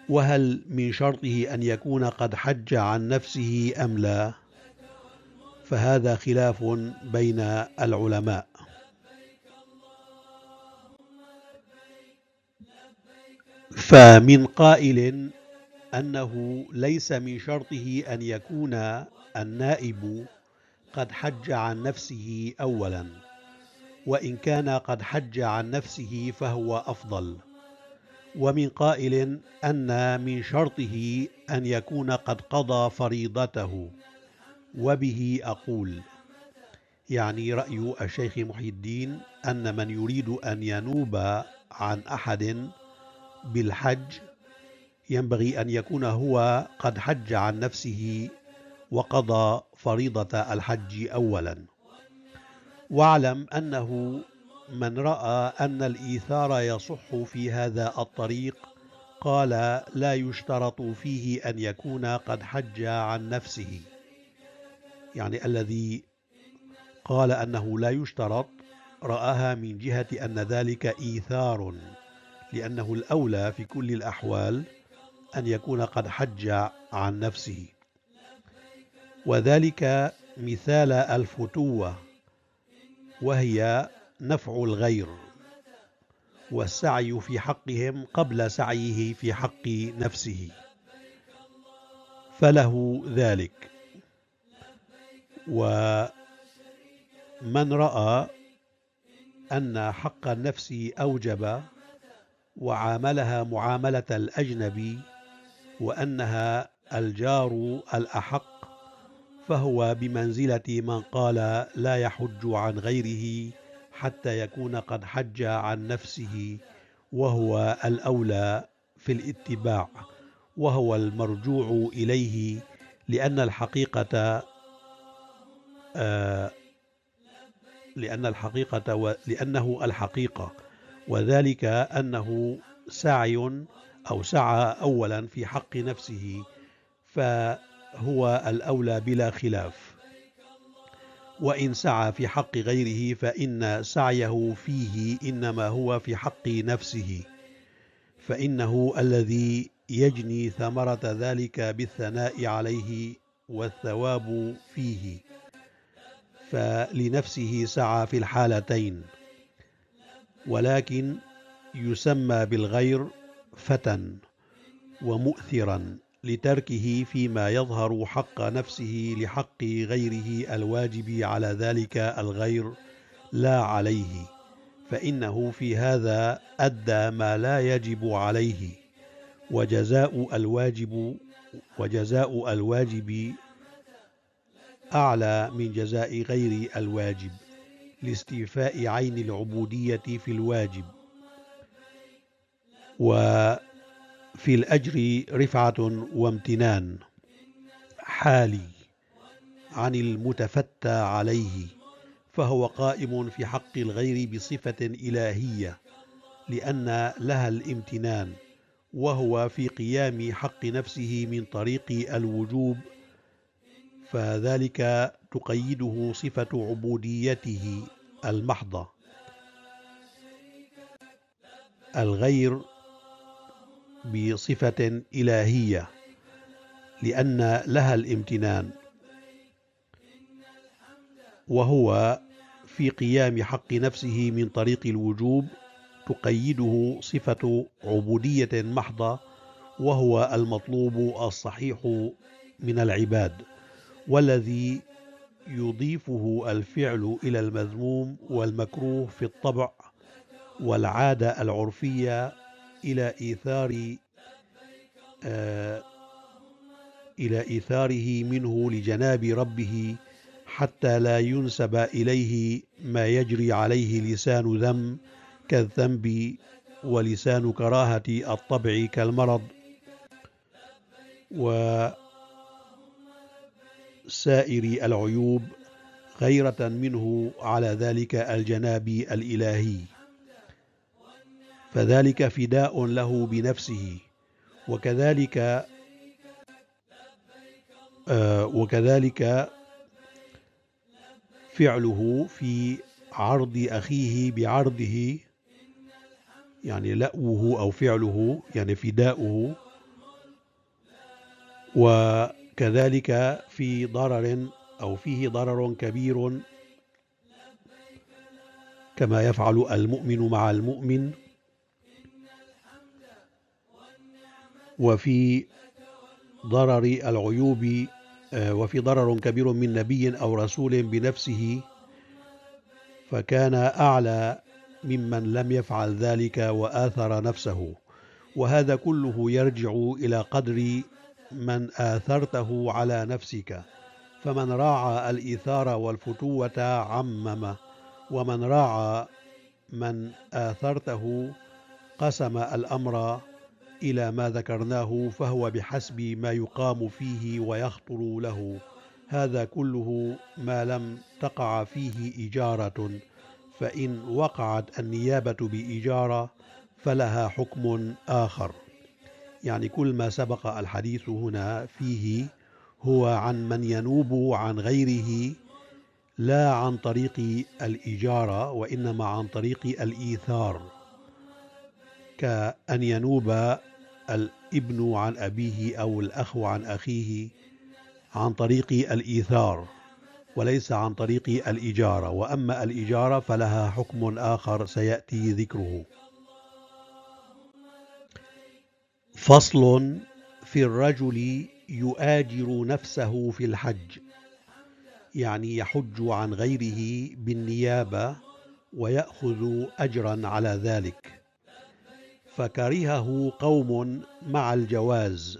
وهل من شرطه أن يكون قد حج عن نفسه أم لا فهذا خلاف بين العلماء فمن قائل أنه ليس من شرطه أن يكون النائب قد حج عن نفسه أولا وإن كان قد حج عن نفسه فهو أفضل ومن قائل أن من شرطه أن يكون قد قضى فريضته وبه أقول يعني رأي الشيخ محي الدين أن من يريد أن ينوب عن أحد بالحج ينبغي أن يكون هو قد حج عن نفسه وقضى فريضة الحج أولا واعلم أنه من رأى أن الإيثار يصح في هذا الطريق قال لا يشترط فيه أن يكون قد حج عن نفسه يعني الذي قال أنه لا يشترط رآها من جهة أن ذلك إيثار لأنه الأولى في كل الأحوال أن يكون قد حج عن نفسه وذلك مثال الفتوة وهي نفع الغير والسعي في حقهم قبل سعيه في حق نفسه فله ذلك ومن رأى أن حق النفس أوجب وعاملها معاملة الأجنبي وأنها الجار الأحق فهو بمنزلة من قال لا يحج عن غيره حتى يكون قد حج عن نفسه وهو الأولى في الاتباع وهو المرجوع إليه لأن الحقيقة آه لأن الحقيقة لأنه الحقيقة وذلك أنه سعي أو سعى أولا في حق نفسه فهو الأولى بلا خلاف وإن سعى في حق غيره فإن سعيه فيه إنما هو في حق نفسه فإنه الذي يجني ثمرة ذلك بالثناء عليه والثواب فيه فلنفسه سعى في الحالتين ولكن يسمى بالغير فتى ومؤثرا لتركه فيما يظهر حق نفسه لحق غيره الواجب على ذلك الغير لا عليه فإنه في هذا أدى ما لا يجب عليه وجزاء الواجب وجزاء الواجب أعلى من جزاء غير الواجب لاستيفاء عين العبودية في الواجب وفي الأجر رفعة وامتنان حالي عن المتفتى عليه فهو قائم في حق الغير بصفة إلهية لأن لها الامتنان وهو في قيام حق نفسه من طريق الوجوب فذلك تقيده صفة عبوديته المحضة الغير بصفة إلهية لأن لها الامتنان وهو في قيام حق نفسه من طريق الوجوب تقيده صفة عبودية محضة وهو المطلوب الصحيح من العباد والذي يضيفه الفعل إلى المذموم والمكروه في الطبع والعادة العرفية إلى إيثار آه إلى إيثاره منه لجناب ربه حتى لا ينسب إليه ما يجري عليه لسان ذم كالذنب ولسان كراهة الطبع كالمرض و سائر العيوب غيرة منه على ذلك الجناب الإلهي فذلك فداء له بنفسه وكذلك آه، وكذلك فعله في عرض أخيه بعرضه يعني لأوه أو فعله يعني فداؤه و كذلك في ضرر أو فيه ضرر كبير كما يفعل المؤمن مع المؤمن وفي ضرر العيوب آه، وفي ضرر كبير من نبي أو رسول بنفسه فكان أعلى ممن لم يفعل ذلك وآثر نفسه وهذا كله يرجع إلى قدر من آثرته على نفسك فمن راعى الإيثار والفتوة عمم ومن راعى من آثرته قسم الأمر إلى ما ذكرناه فهو بحسب ما يقام فيه ويخطر له هذا كله ما لم تقع فيه إجارة فإن وقعت النيابة بإجارة فلها حكم آخر يعني كل ما سبق الحديث هنا فيه هو عن من ينوب عن غيره لا عن طريق الإجارة وإنما عن طريق الإيثار كأن ينوب الابن عن أبيه أو الأخ عن أخيه عن طريق الإيثار وليس عن طريق الإجارة وأما الإجارة فلها حكم آخر سيأتي ذكره فصل في الرجل يؤاجر نفسه في الحج يعني يحج عن غيره بالنيابة ويأخذ أجرا على ذلك فكرهه قوم مع الجواز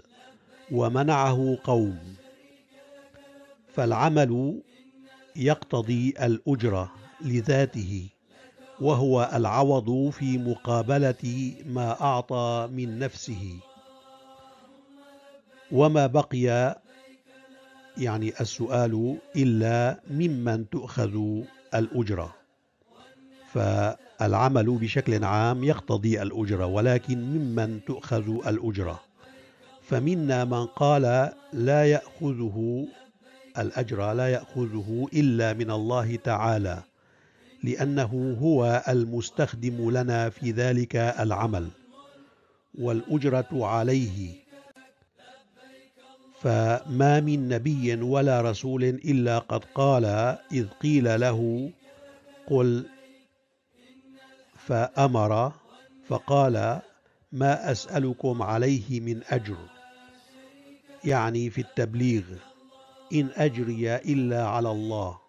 ومنعه قوم فالعمل يقتضي الأجرة لذاته وهو العوض في مقابلة ما أعطى من نفسه وما بقي يعني السؤال إلا ممن تؤخذ الأجرة فالعمل بشكل عام يقتضي الأجرة ولكن ممن تؤخذ الأجرة فمنا من قال لا يأخذه الأجر لا يأخذه إلا من الله تعالى لأنه هو المستخدم لنا في ذلك العمل والأجرة عليه فما من نبي ولا رسول إلا قد قال إذ قيل له قل فأمر فقال ما أسألكم عليه من أجر يعني في التبليغ إن أجري إلا على الله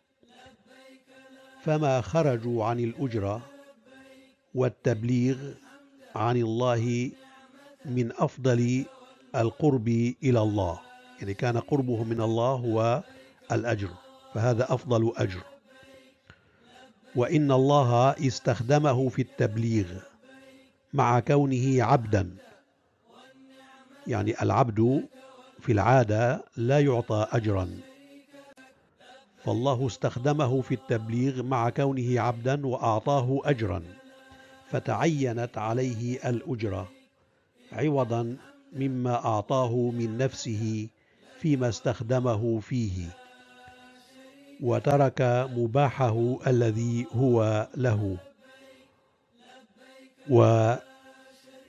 فما خرجوا عن الأجرة والتبليغ عن الله من أفضل القرب إلى الله يعني كان قربه من الله هو الأجر فهذا أفضل أجر وإن الله استخدمه في التبليغ مع كونه عبدا يعني العبد في العادة لا يعطى أجرا فالله استخدمه في التبليغ مع كونه عبدا وأعطاه أجرا فتعينت عليه الأجرة عوضا مما أعطاه من نفسه فيما استخدمه فيه وترك مباحه الذي هو له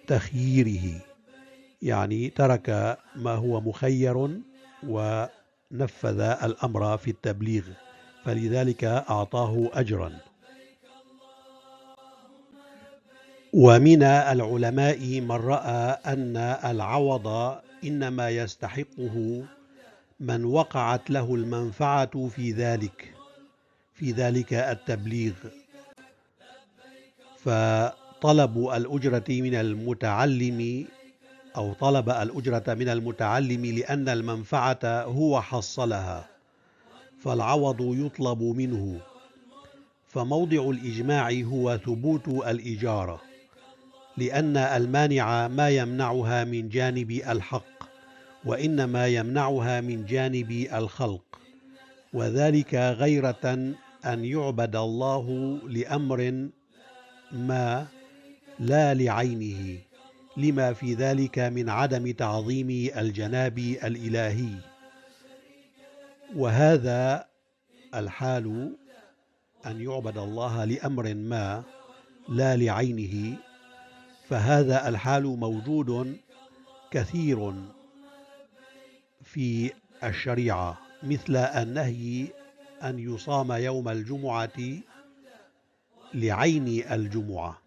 وتخييره يعني ترك ما هو مخير ونفذ الأمر في التبليغ فلذلك أعطاه أجرا ومن العلماء من رأى أن العوض إنما يستحقه من وقعت له المنفعة في ذلك في ذلك التبليغ فطلب الأجرة من المتعلم أو طلب الأجرة من المتعلم لأن المنفعة هو حصلها فالعوض يطلب منه فموضع الإجماع هو ثبوت الإجارة لأن المانع ما يمنعها من جانب الحق وإنما يمنعها من جانب الخلق وذلك غيرة أن يعبد الله لأمر ما لا لعينه لما في ذلك من عدم تعظيم الجناب الإلهي وهذا الحال أن يعبد الله لأمر ما لا لعينه فهذا الحال موجود كثير في الشريعة مثل النهي أن يصام يوم الجمعة لعين الجمعة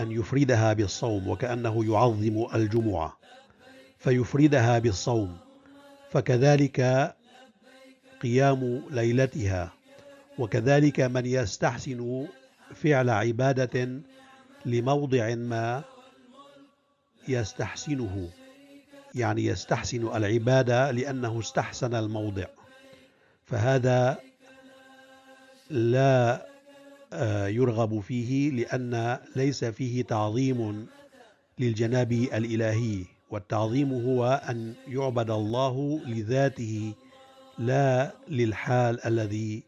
أن يفردها بالصوم وكأنه يعظم الجمعة فيفردها بالصوم فكذلك قيام ليلتها وكذلك من يستحسن فعل عبادة لموضع ما يستحسنه يعني يستحسن العبادة لأنه استحسن الموضع فهذا لا آه، يرغب فيه لأن ليس فيه تعظيم للجناب الإلهي والتعظيم هو أن يعبد الله لذاته لا للحال الذي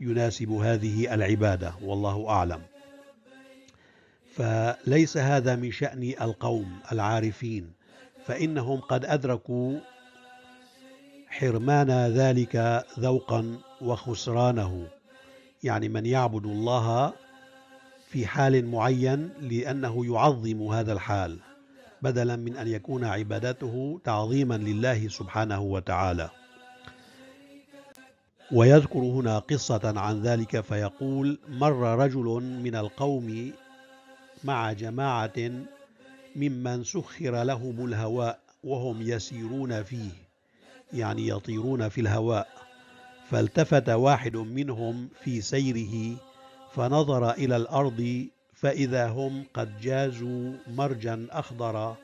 يناسب هذه العبادة والله أعلم فليس هذا من شأن القوم العارفين فإنهم قد أدركوا حرمان ذلك ذوقا وخسرانه يعني من يعبد الله في حال معين لأنه يعظم هذا الحال بدلا من أن يكون عبادته تعظيما لله سبحانه وتعالى ويذكر هنا قصة عن ذلك فيقول مر رجل من القوم مع جماعة ممن سخر لهم الهواء وهم يسيرون فيه يعني يطيرون في الهواء فالتفت واحد منهم في سيره فنظر إلى الأرض فإذا هم قد جازوا مرجا أخضر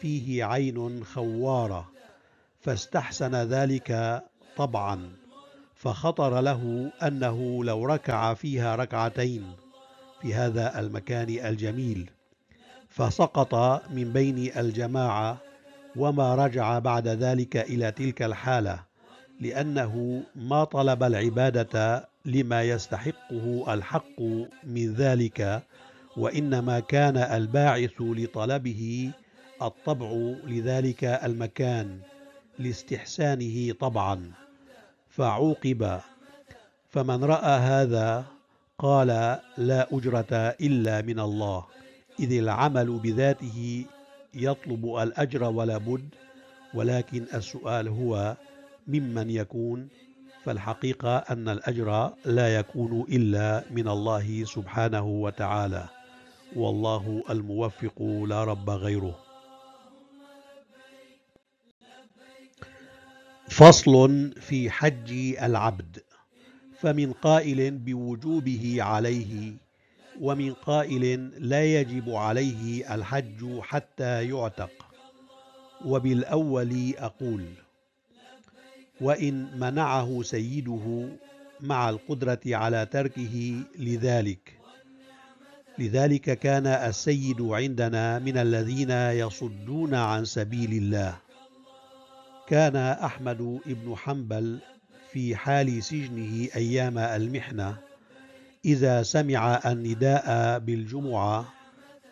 فيه عين خوارة فاستحسن ذلك طبعا فخطر له أنه لو ركع فيها ركعتين في هذا المكان الجميل فسقط من بين الجماعة وما رجع بعد ذلك إلى تلك الحالة لأنه ما طلب العبادة لما يستحقه الحق من ذلك وإنما كان الباعث لطلبه الطبع لذلك المكان لاستحسانه طبعا فعوقب فمن رأى هذا قال لا أجرة إلا من الله إذ العمل بذاته يطلب الأجر ولا بد ولكن السؤال هو ممن يكون فالحقيقة أن الأجر لا يكون إلا من الله سبحانه وتعالى والله الموفق لا رب غيره فصل في حج العبد فمن قائل بوجوبه عليه ومن قائل لا يجب عليه الحج حتى يعتق وبالاول اقول وان منعه سيده مع القدره على تركه لذلك لذلك كان السيد عندنا من الذين يصدون عن سبيل الله كان احمد بن حنبل في حال سجنه ايام المحنه إذا سمع النداء بالجمعة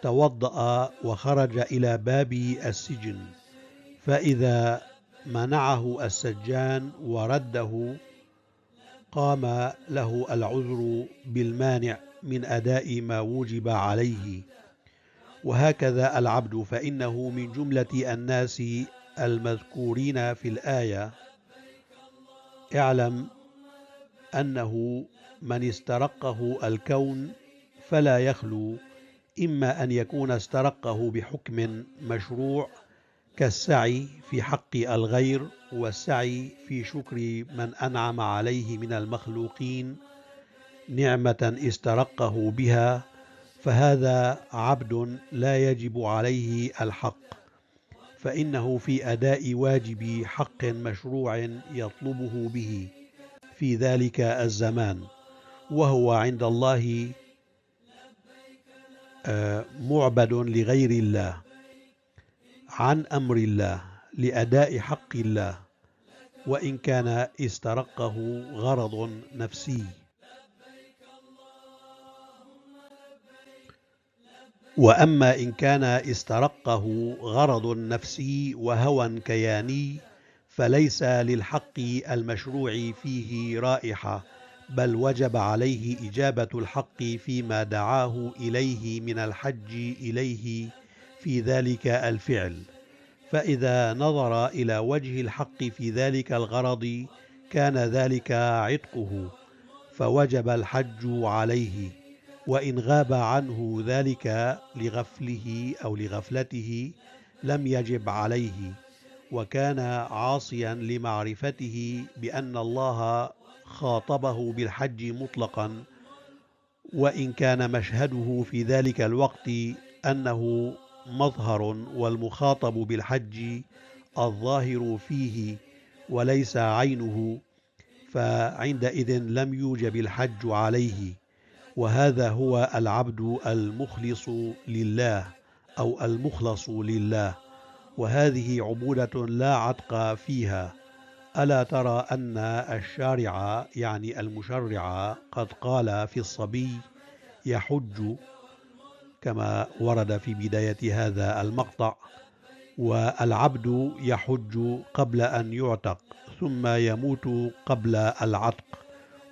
توضأ وخرج إلى باب السجن فإذا منعه السجان ورده قام له العذر بالمانع من أداء ما وجب عليه وهكذا العبد فإنه من جملة الناس المذكورين في الآية اعلم أنه من استرقه الكون فلا يخلو إما أن يكون استرقه بحكم مشروع كالسعي في حق الغير والسعي في شكر من أنعم عليه من المخلوقين نعمة استرقه بها فهذا عبد لا يجب عليه الحق فإنه في أداء واجب حق مشروع يطلبه به في ذلك الزمان وهو عند الله آه، معبد لغير الله عن أمر الله لأداء حق الله وإن كان استرقه غرض نفسي وأما إن كان استرقه غرض نفسي وهوى كياني فليس للحق المشروع فيه رائحة بل وجب عليه إجابة الحق فيما دعاه إليه من الحج إليه في ذلك الفعل فإذا نظر إلى وجه الحق في ذلك الغرض كان ذلك عتقه فوجب الحج عليه وإن غاب عنه ذلك لغفله أو لغفلته لم يجب عليه وكان عاصيا لمعرفته بأن الله خاطبه بالحج مطلقا وإن كان مشهده في ذلك الوقت أنه مظهر والمخاطب بالحج الظاهر فيه وليس عينه فعندئذ لم يوجب الحج عليه وهذا هو العبد المخلص لله أو المخلص لله وهذه عبودة لا عتق فيها ألا ترى أن الشارع يعني المشرع قد قال في الصبي يحج كما ورد في بداية هذا المقطع والعبد يحج قبل أن يعتق ثم يموت قبل العتق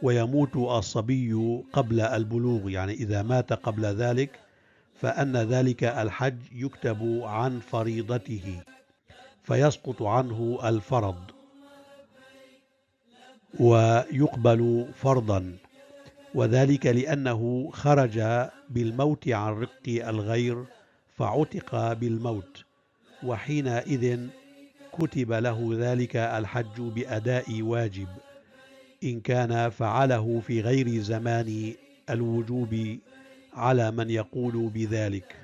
ويموت الصبي قبل البلوغ يعني إذا مات قبل ذلك فأن ذلك الحج يكتب عن فريضته فيسقط عنه الفرض ويقبل فرضا وذلك لأنه خرج بالموت عن رق الغير فعتق بالموت وحينئذ كتب له ذلك الحج بأداء واجب إن كان فعله في غير زمان الوجوب على من يقول بذلك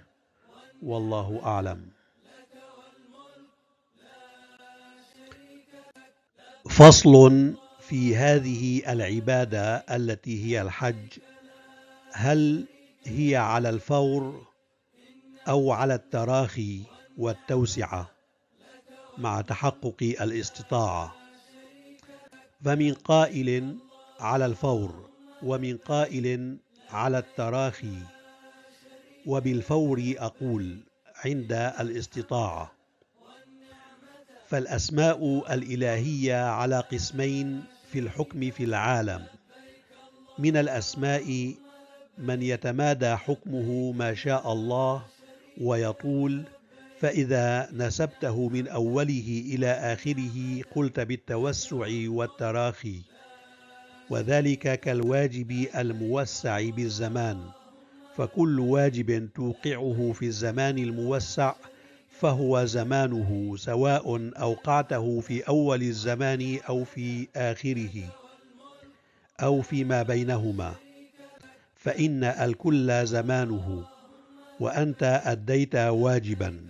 والله أعلم فصل في هذه العباده التي هي الحج هل هي على الفور او على التراخي والتوسعه مع تحقق الاستطاعه فمن قائل على الفور ومن قائل على التراخي وبالفور اقول عند الاستطاعه فالاسماء الالهيه على قسمين في الحكم في العالم من الاسماء من يتمادى حكمه ما شاء الله ويطول فاذا نسبته من اوله الى اخره قلت بالتوسع والتراخي وذلك كالواجب الموسع بالزمان فكل واجب توقعه في الزمان الموسع فهو زمانه سواء أوقعته في أول الزمان أو في آخره أو فيما بينهما فإن الكل زمانه وأنت أديت واجبا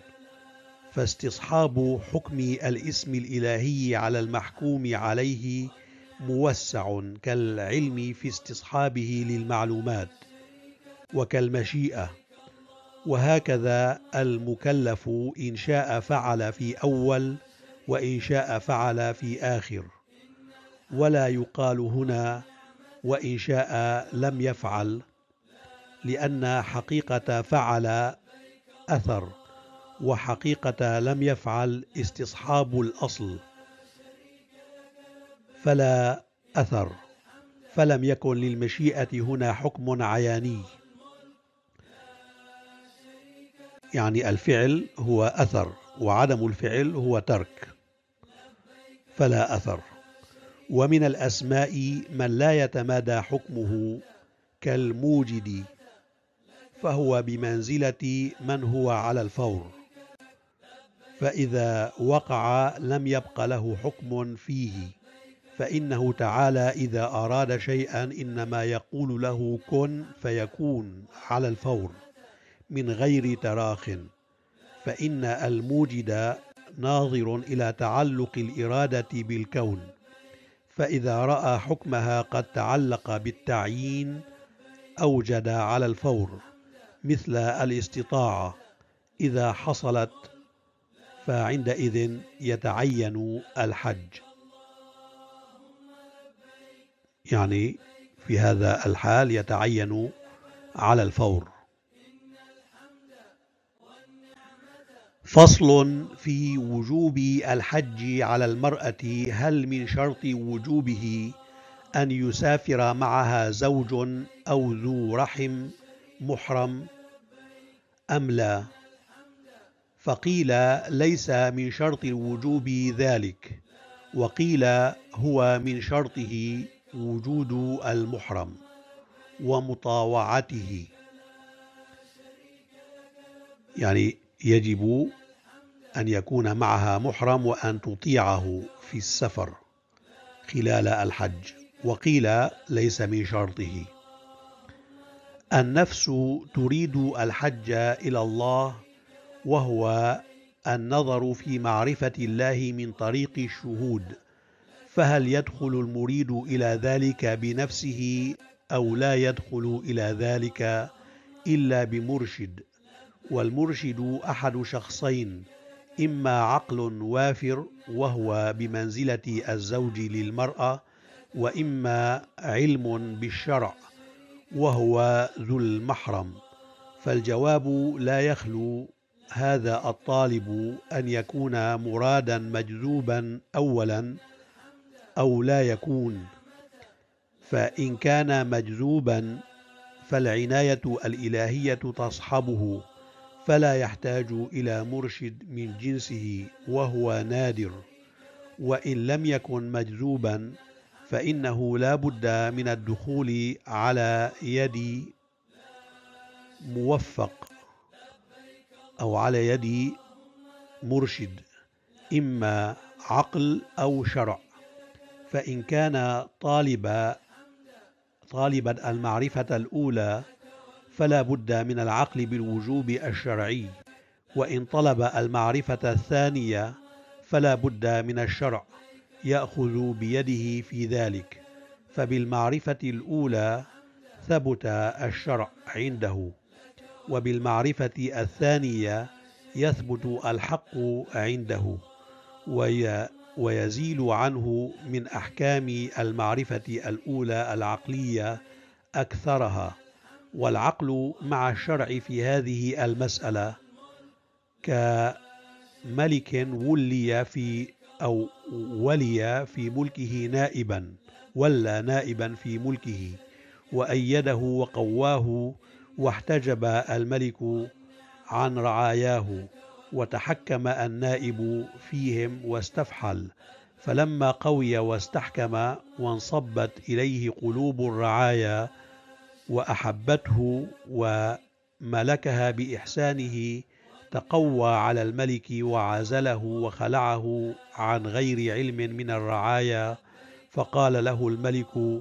فاستصحاب حكم الاسم الإلهي على المحكوم عليه موسع كالعلم في استصحابه للمعلومات وكالمشيئة وهكذا المكلف إن شاء فعل في أول وإن شاء فعل في آخر ولا يقال هنا وإن شاء لم يفعل لأن حقيقة فعل أثر وحقيقة لم يفعل استصحاب الأصل فلا أثر فلم يكن للمشيئة هنا حكم عياني يعني الفعل هو أثر وعدم الفعل هو ترك فلا أثر ومن الأسماء من لا يتمادى حكمه كالموجد فهو بمنزلة من هو على الفور فإذا وقع لم يبق له حكم فيه فإنه تعالى إذا أراد شيئا إنما يقول له كن فيكون على الفور من غير تراخ فإن الموجد ناظر إلى تعلق الإرادة بالكون فإذا رأى حكمها قد تعلق بالتعيين أوجد على الفور مثل الاستطاعة إذا حصلت فعندئذ يتعين الحج يعني في هذا الحال يتعين على الفور فصل في وجوب الحج على المرأة هل من شرط وجوبه أن يسافر معها زوج أو ذو رحم محرم أم لا فقيل ليس من شرط الوجوب ذلك وقيل هو من شرطه وجود المحرم ومطاوعته يعني يجب أن يكون معها محرم وأن تطيعه في السفر خلال الحج وقيل ليس من شرطه النفس تريد الحج إلى الله وهو النظر في معرفة الله من طريق الشهود فهل يدخل المريد إلى ذلك بنفسه أو لا يدخل إلى ذلك إلا بمرشد والمرشد أحد شخصين إما عقل وافر وهو بمنزلة الزوج للمرأة وإما علم بالشرع وهو ذو المحرم فالجواب لا يخلو هذا الطالب أن يكون مرادا مجذوبا أولا أو لا يكون فإن كان مجذوبا فالعناية الإلهية تصحبه فلا يحتاج إلى مرشد من جنسه وهو نادر وإن لم يكن مجذوبا فإنه لا بد من الدخول على يد موفق أو على يد مرشد إما عقل أو شرع فإن كان طالب طالبا المعرفة الأولى فلا بد من العقل بالوجوب الشرعي وان طلب المعرفه الثانيه فلا بد من الشرع ياخذ بيده في ذلك فبالمعرفه الاولى ثبت الشرع عنده وبالمعرفه الثانيه يثبت الحق عنده ويزيل عنه من احكام المعرفه الاولى العقليه اكثرها والعقل مع الشرع في هذه المسألة كملك ولي في أو ولي في ملكه نائبا ولى نائبا في ملكه وأيده وقواه واحتجب الملك عن رعاياه وتحكم النائب فيهم واستفحل فلما قوي واستحكم وانصبت إليه قلوب الرعايا وأحبته وملكها بإحسانه تقوى على الملك وعازله وخلعه عن غير علم من الرعايا فقال له الملك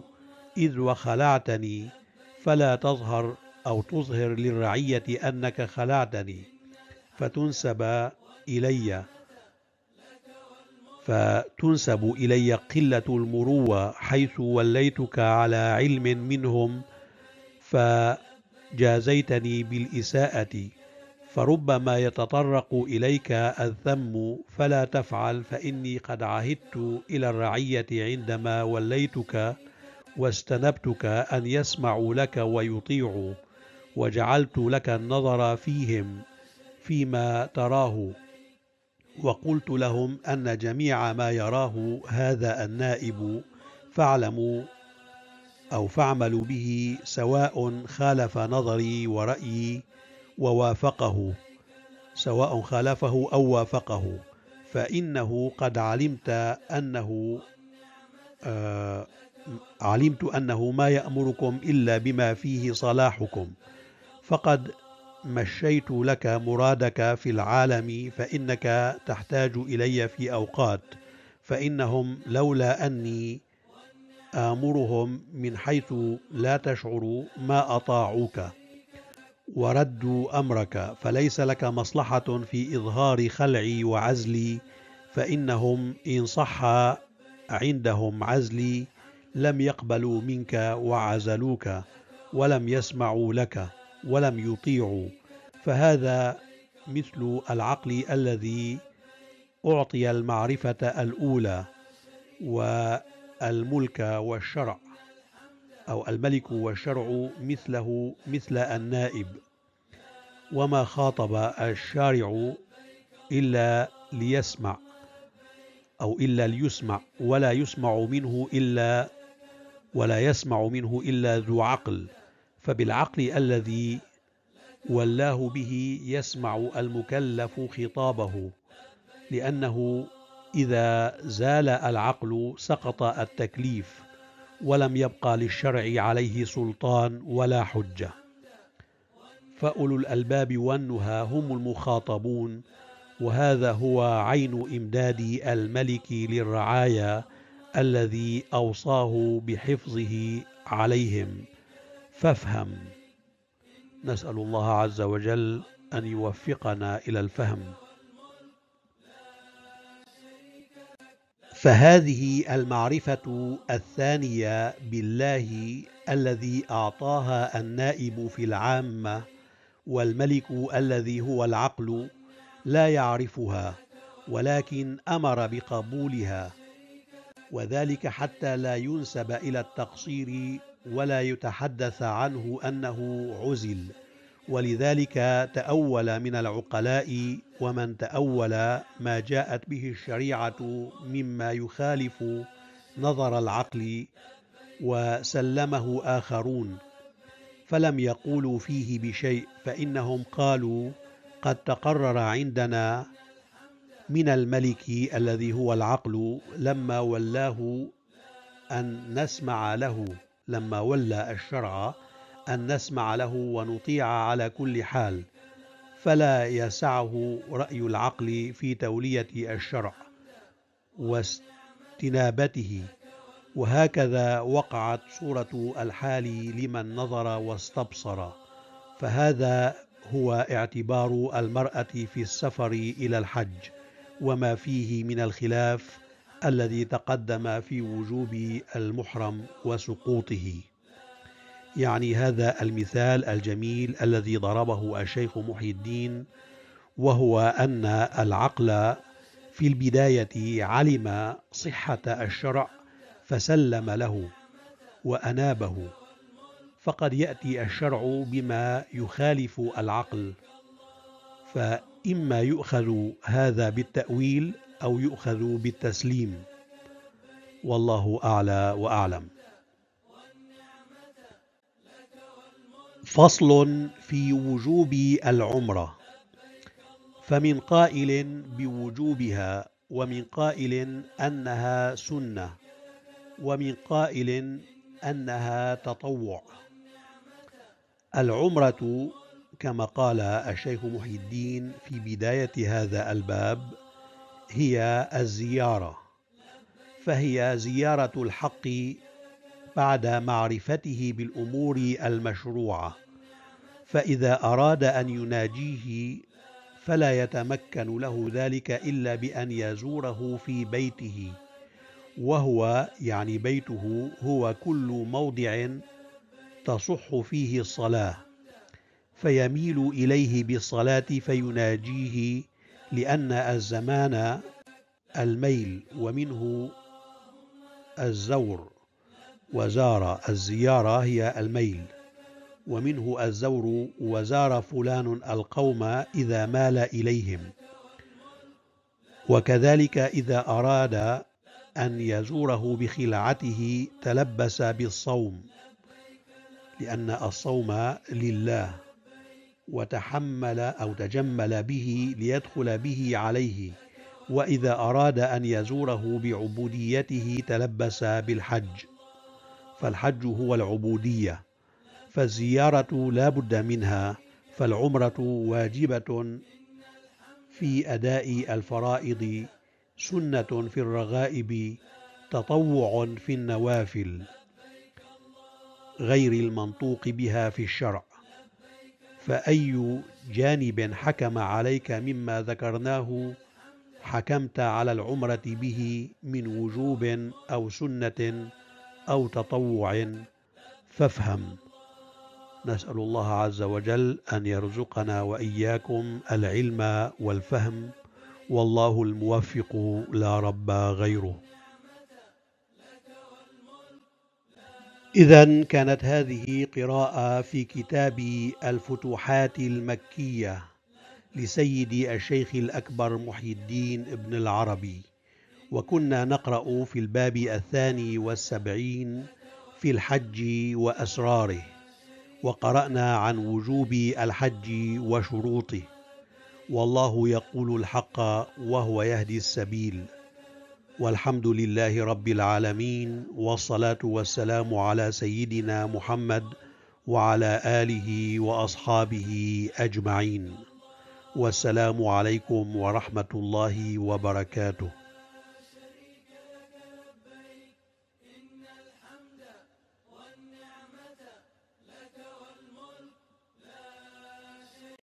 إذ وخلعتني فلا تظهر أو تظهر للرعية أنك خلعتني فتنسب إلي فتنسب إلي قلة المروة حيث وليتك على علم منهم فجازيتني بالإساءة فربما يتطرق إليك الذم فلا تفعل فإني قد عهدت إلى الرعية عندما وليتك واستنبتك أن يسمعوا لك ويطيعوا وجعلت لك النظر فيهم فيما تراه وقلت لهم أن جميع ما يراه هذا النائب فاعلموا أو فاعملوا به سواء خالف نظري ورأيي ووافقه سواء خالفه أو وافقه فإنه قد علمت أنه آه علمت أنه ما يأمركم إلا بما فيه صلاحكم فقد مشيت لك مرادك في العالم فإنك تحتاج إلي في أوقات فإنهم لولا أني آمرهم من حيث لا تشعر ما أطاعوك وردوا أمرك فليس لك مصلحة في إظهار خلعي وعزلي فإنهم إن صح عندهم عزلي لم يقبلوا منك وعزلوك ولم يسمعوا لك ولم يطيعوا فهذا مثل العقل الذي أعطي المعرفة الأولى و الملك والشرع أو الملك والشرع مثله مثل النائب وما خاطب الشارع إلا ليسمع أو إلا ليسمع ولا يسمع منه إلا ولا يسمع منه إلا ذو عقل فبالعقل الذي ولاه به يسمع المكلف خطابه لأنه إذا زال العقل سقط التكليف ولم يبقى للشرع عليه سلطان ولا حجة فأولو الألباب والنهى هم المخاطبون وهذا هو عين إمداد الملك للرعايا الذي أوصاه بحفظه عليهم فافهم نسأل الله عز وجل أن يوفقنا إلى الفهم فهذه المعرفة الثانية بالله الذي أعطاها النائب في العامة والملك الذي هو العقل لا يعرفها ولكن أمر بقبولها وذلك حتى لا ينسب إلى التقصير ولا يتحدث عنه أنه عزل ولذلك تأول من العقلاء ومن تأول ما جاءت به الشريعة مما يخالف نظر العقل وسلمه آخرون فلم يقولوا فيه بشيء فإنهم قالوا قد تقرر عندنا من الملك الذي هو العقل لما ولاه أن نسمع له لما ولى الشرع أن نسمع له ونطيع على كل حال فلا يسعه رأي العقل في تولية الشرع واستنابته وهكذا وقعت صورة الحال لمن نظر واستبصر فهذا هو اعتبار المرأة في السفر إلى الحج وما فيه من الخلاف الذي تقدم في وجوب المحرم وسقوطه يعني هذا المثال الجميل الذي ضربه الشيخ محي الدين وهو أن العقل في البداية علم صحة الشرع فسلم له وأنابه فقد يأتي الشرع بما يخالف العقل فإما يؤخذ هذا بالتأويل أو يؤخذ بالتسليم والله أعلى وأعلم فصل في وجوب العمرة فمن قائل بوجوبها ومن قائل أنها سنة ومن قائل أنها تطوع العمرة كما قال الشيخ محي الدين في بداية هذا الباب هي الزيارة فهي زيارة الحق بعد معرفته بالأمور المشروعة فإذا أراد أن يناجيه فلا يتمكن له ذلك إلا بأن يزوره في بيته وهو يعني بيته هو كل موضع تصح فيه الصلاة فيميل إليه بالصلاة فيناجيه لأن الزمان الميل ومنه الزور وزار الزيارة هي الميل ومنه الزور وزار فلان القوم إذا مال إليهم وكذلك إذا أراد أن يزوره بخلعته تلبس بالصوم لأن الصوم لله وتحمل أو تجمل به ليدخل به عليه وإذا أراد أن يزوره بعبوديته تلبس بالحج فالحج هو العبودية فالزيارة لا بد منها فالعمرة واجبة في أداء الفرائض سنة في الرغائب تطوع في النوافل غير المنطوق بها في الشرع فأي جانب حكم عليك مما ذكرناه حكمت على العمرة به من وجوب أو سنة أو تطوع فافهم نسأل الله عز وجل أن يرزقنا وإياكم العلم والفهم والله الموفق لا رب غيره إذا كانت هذه قراءة في كتاب الفتوحات المكية لسيدي الشيخ الأكبر محي الدين ابن العربي وكنا نقرأ في الباب الثاني والسبعين في الحج وأسراره وقرأنا عن وجوب الحج وشروطه والله يقول الحق وهو يهدي السبيل والحمد لله رب العالمين والصلاة والسلام على سيدنا محمد وعلى آله وأصحابه أجمعين والسلام عليكم ورحمة الله وبركاته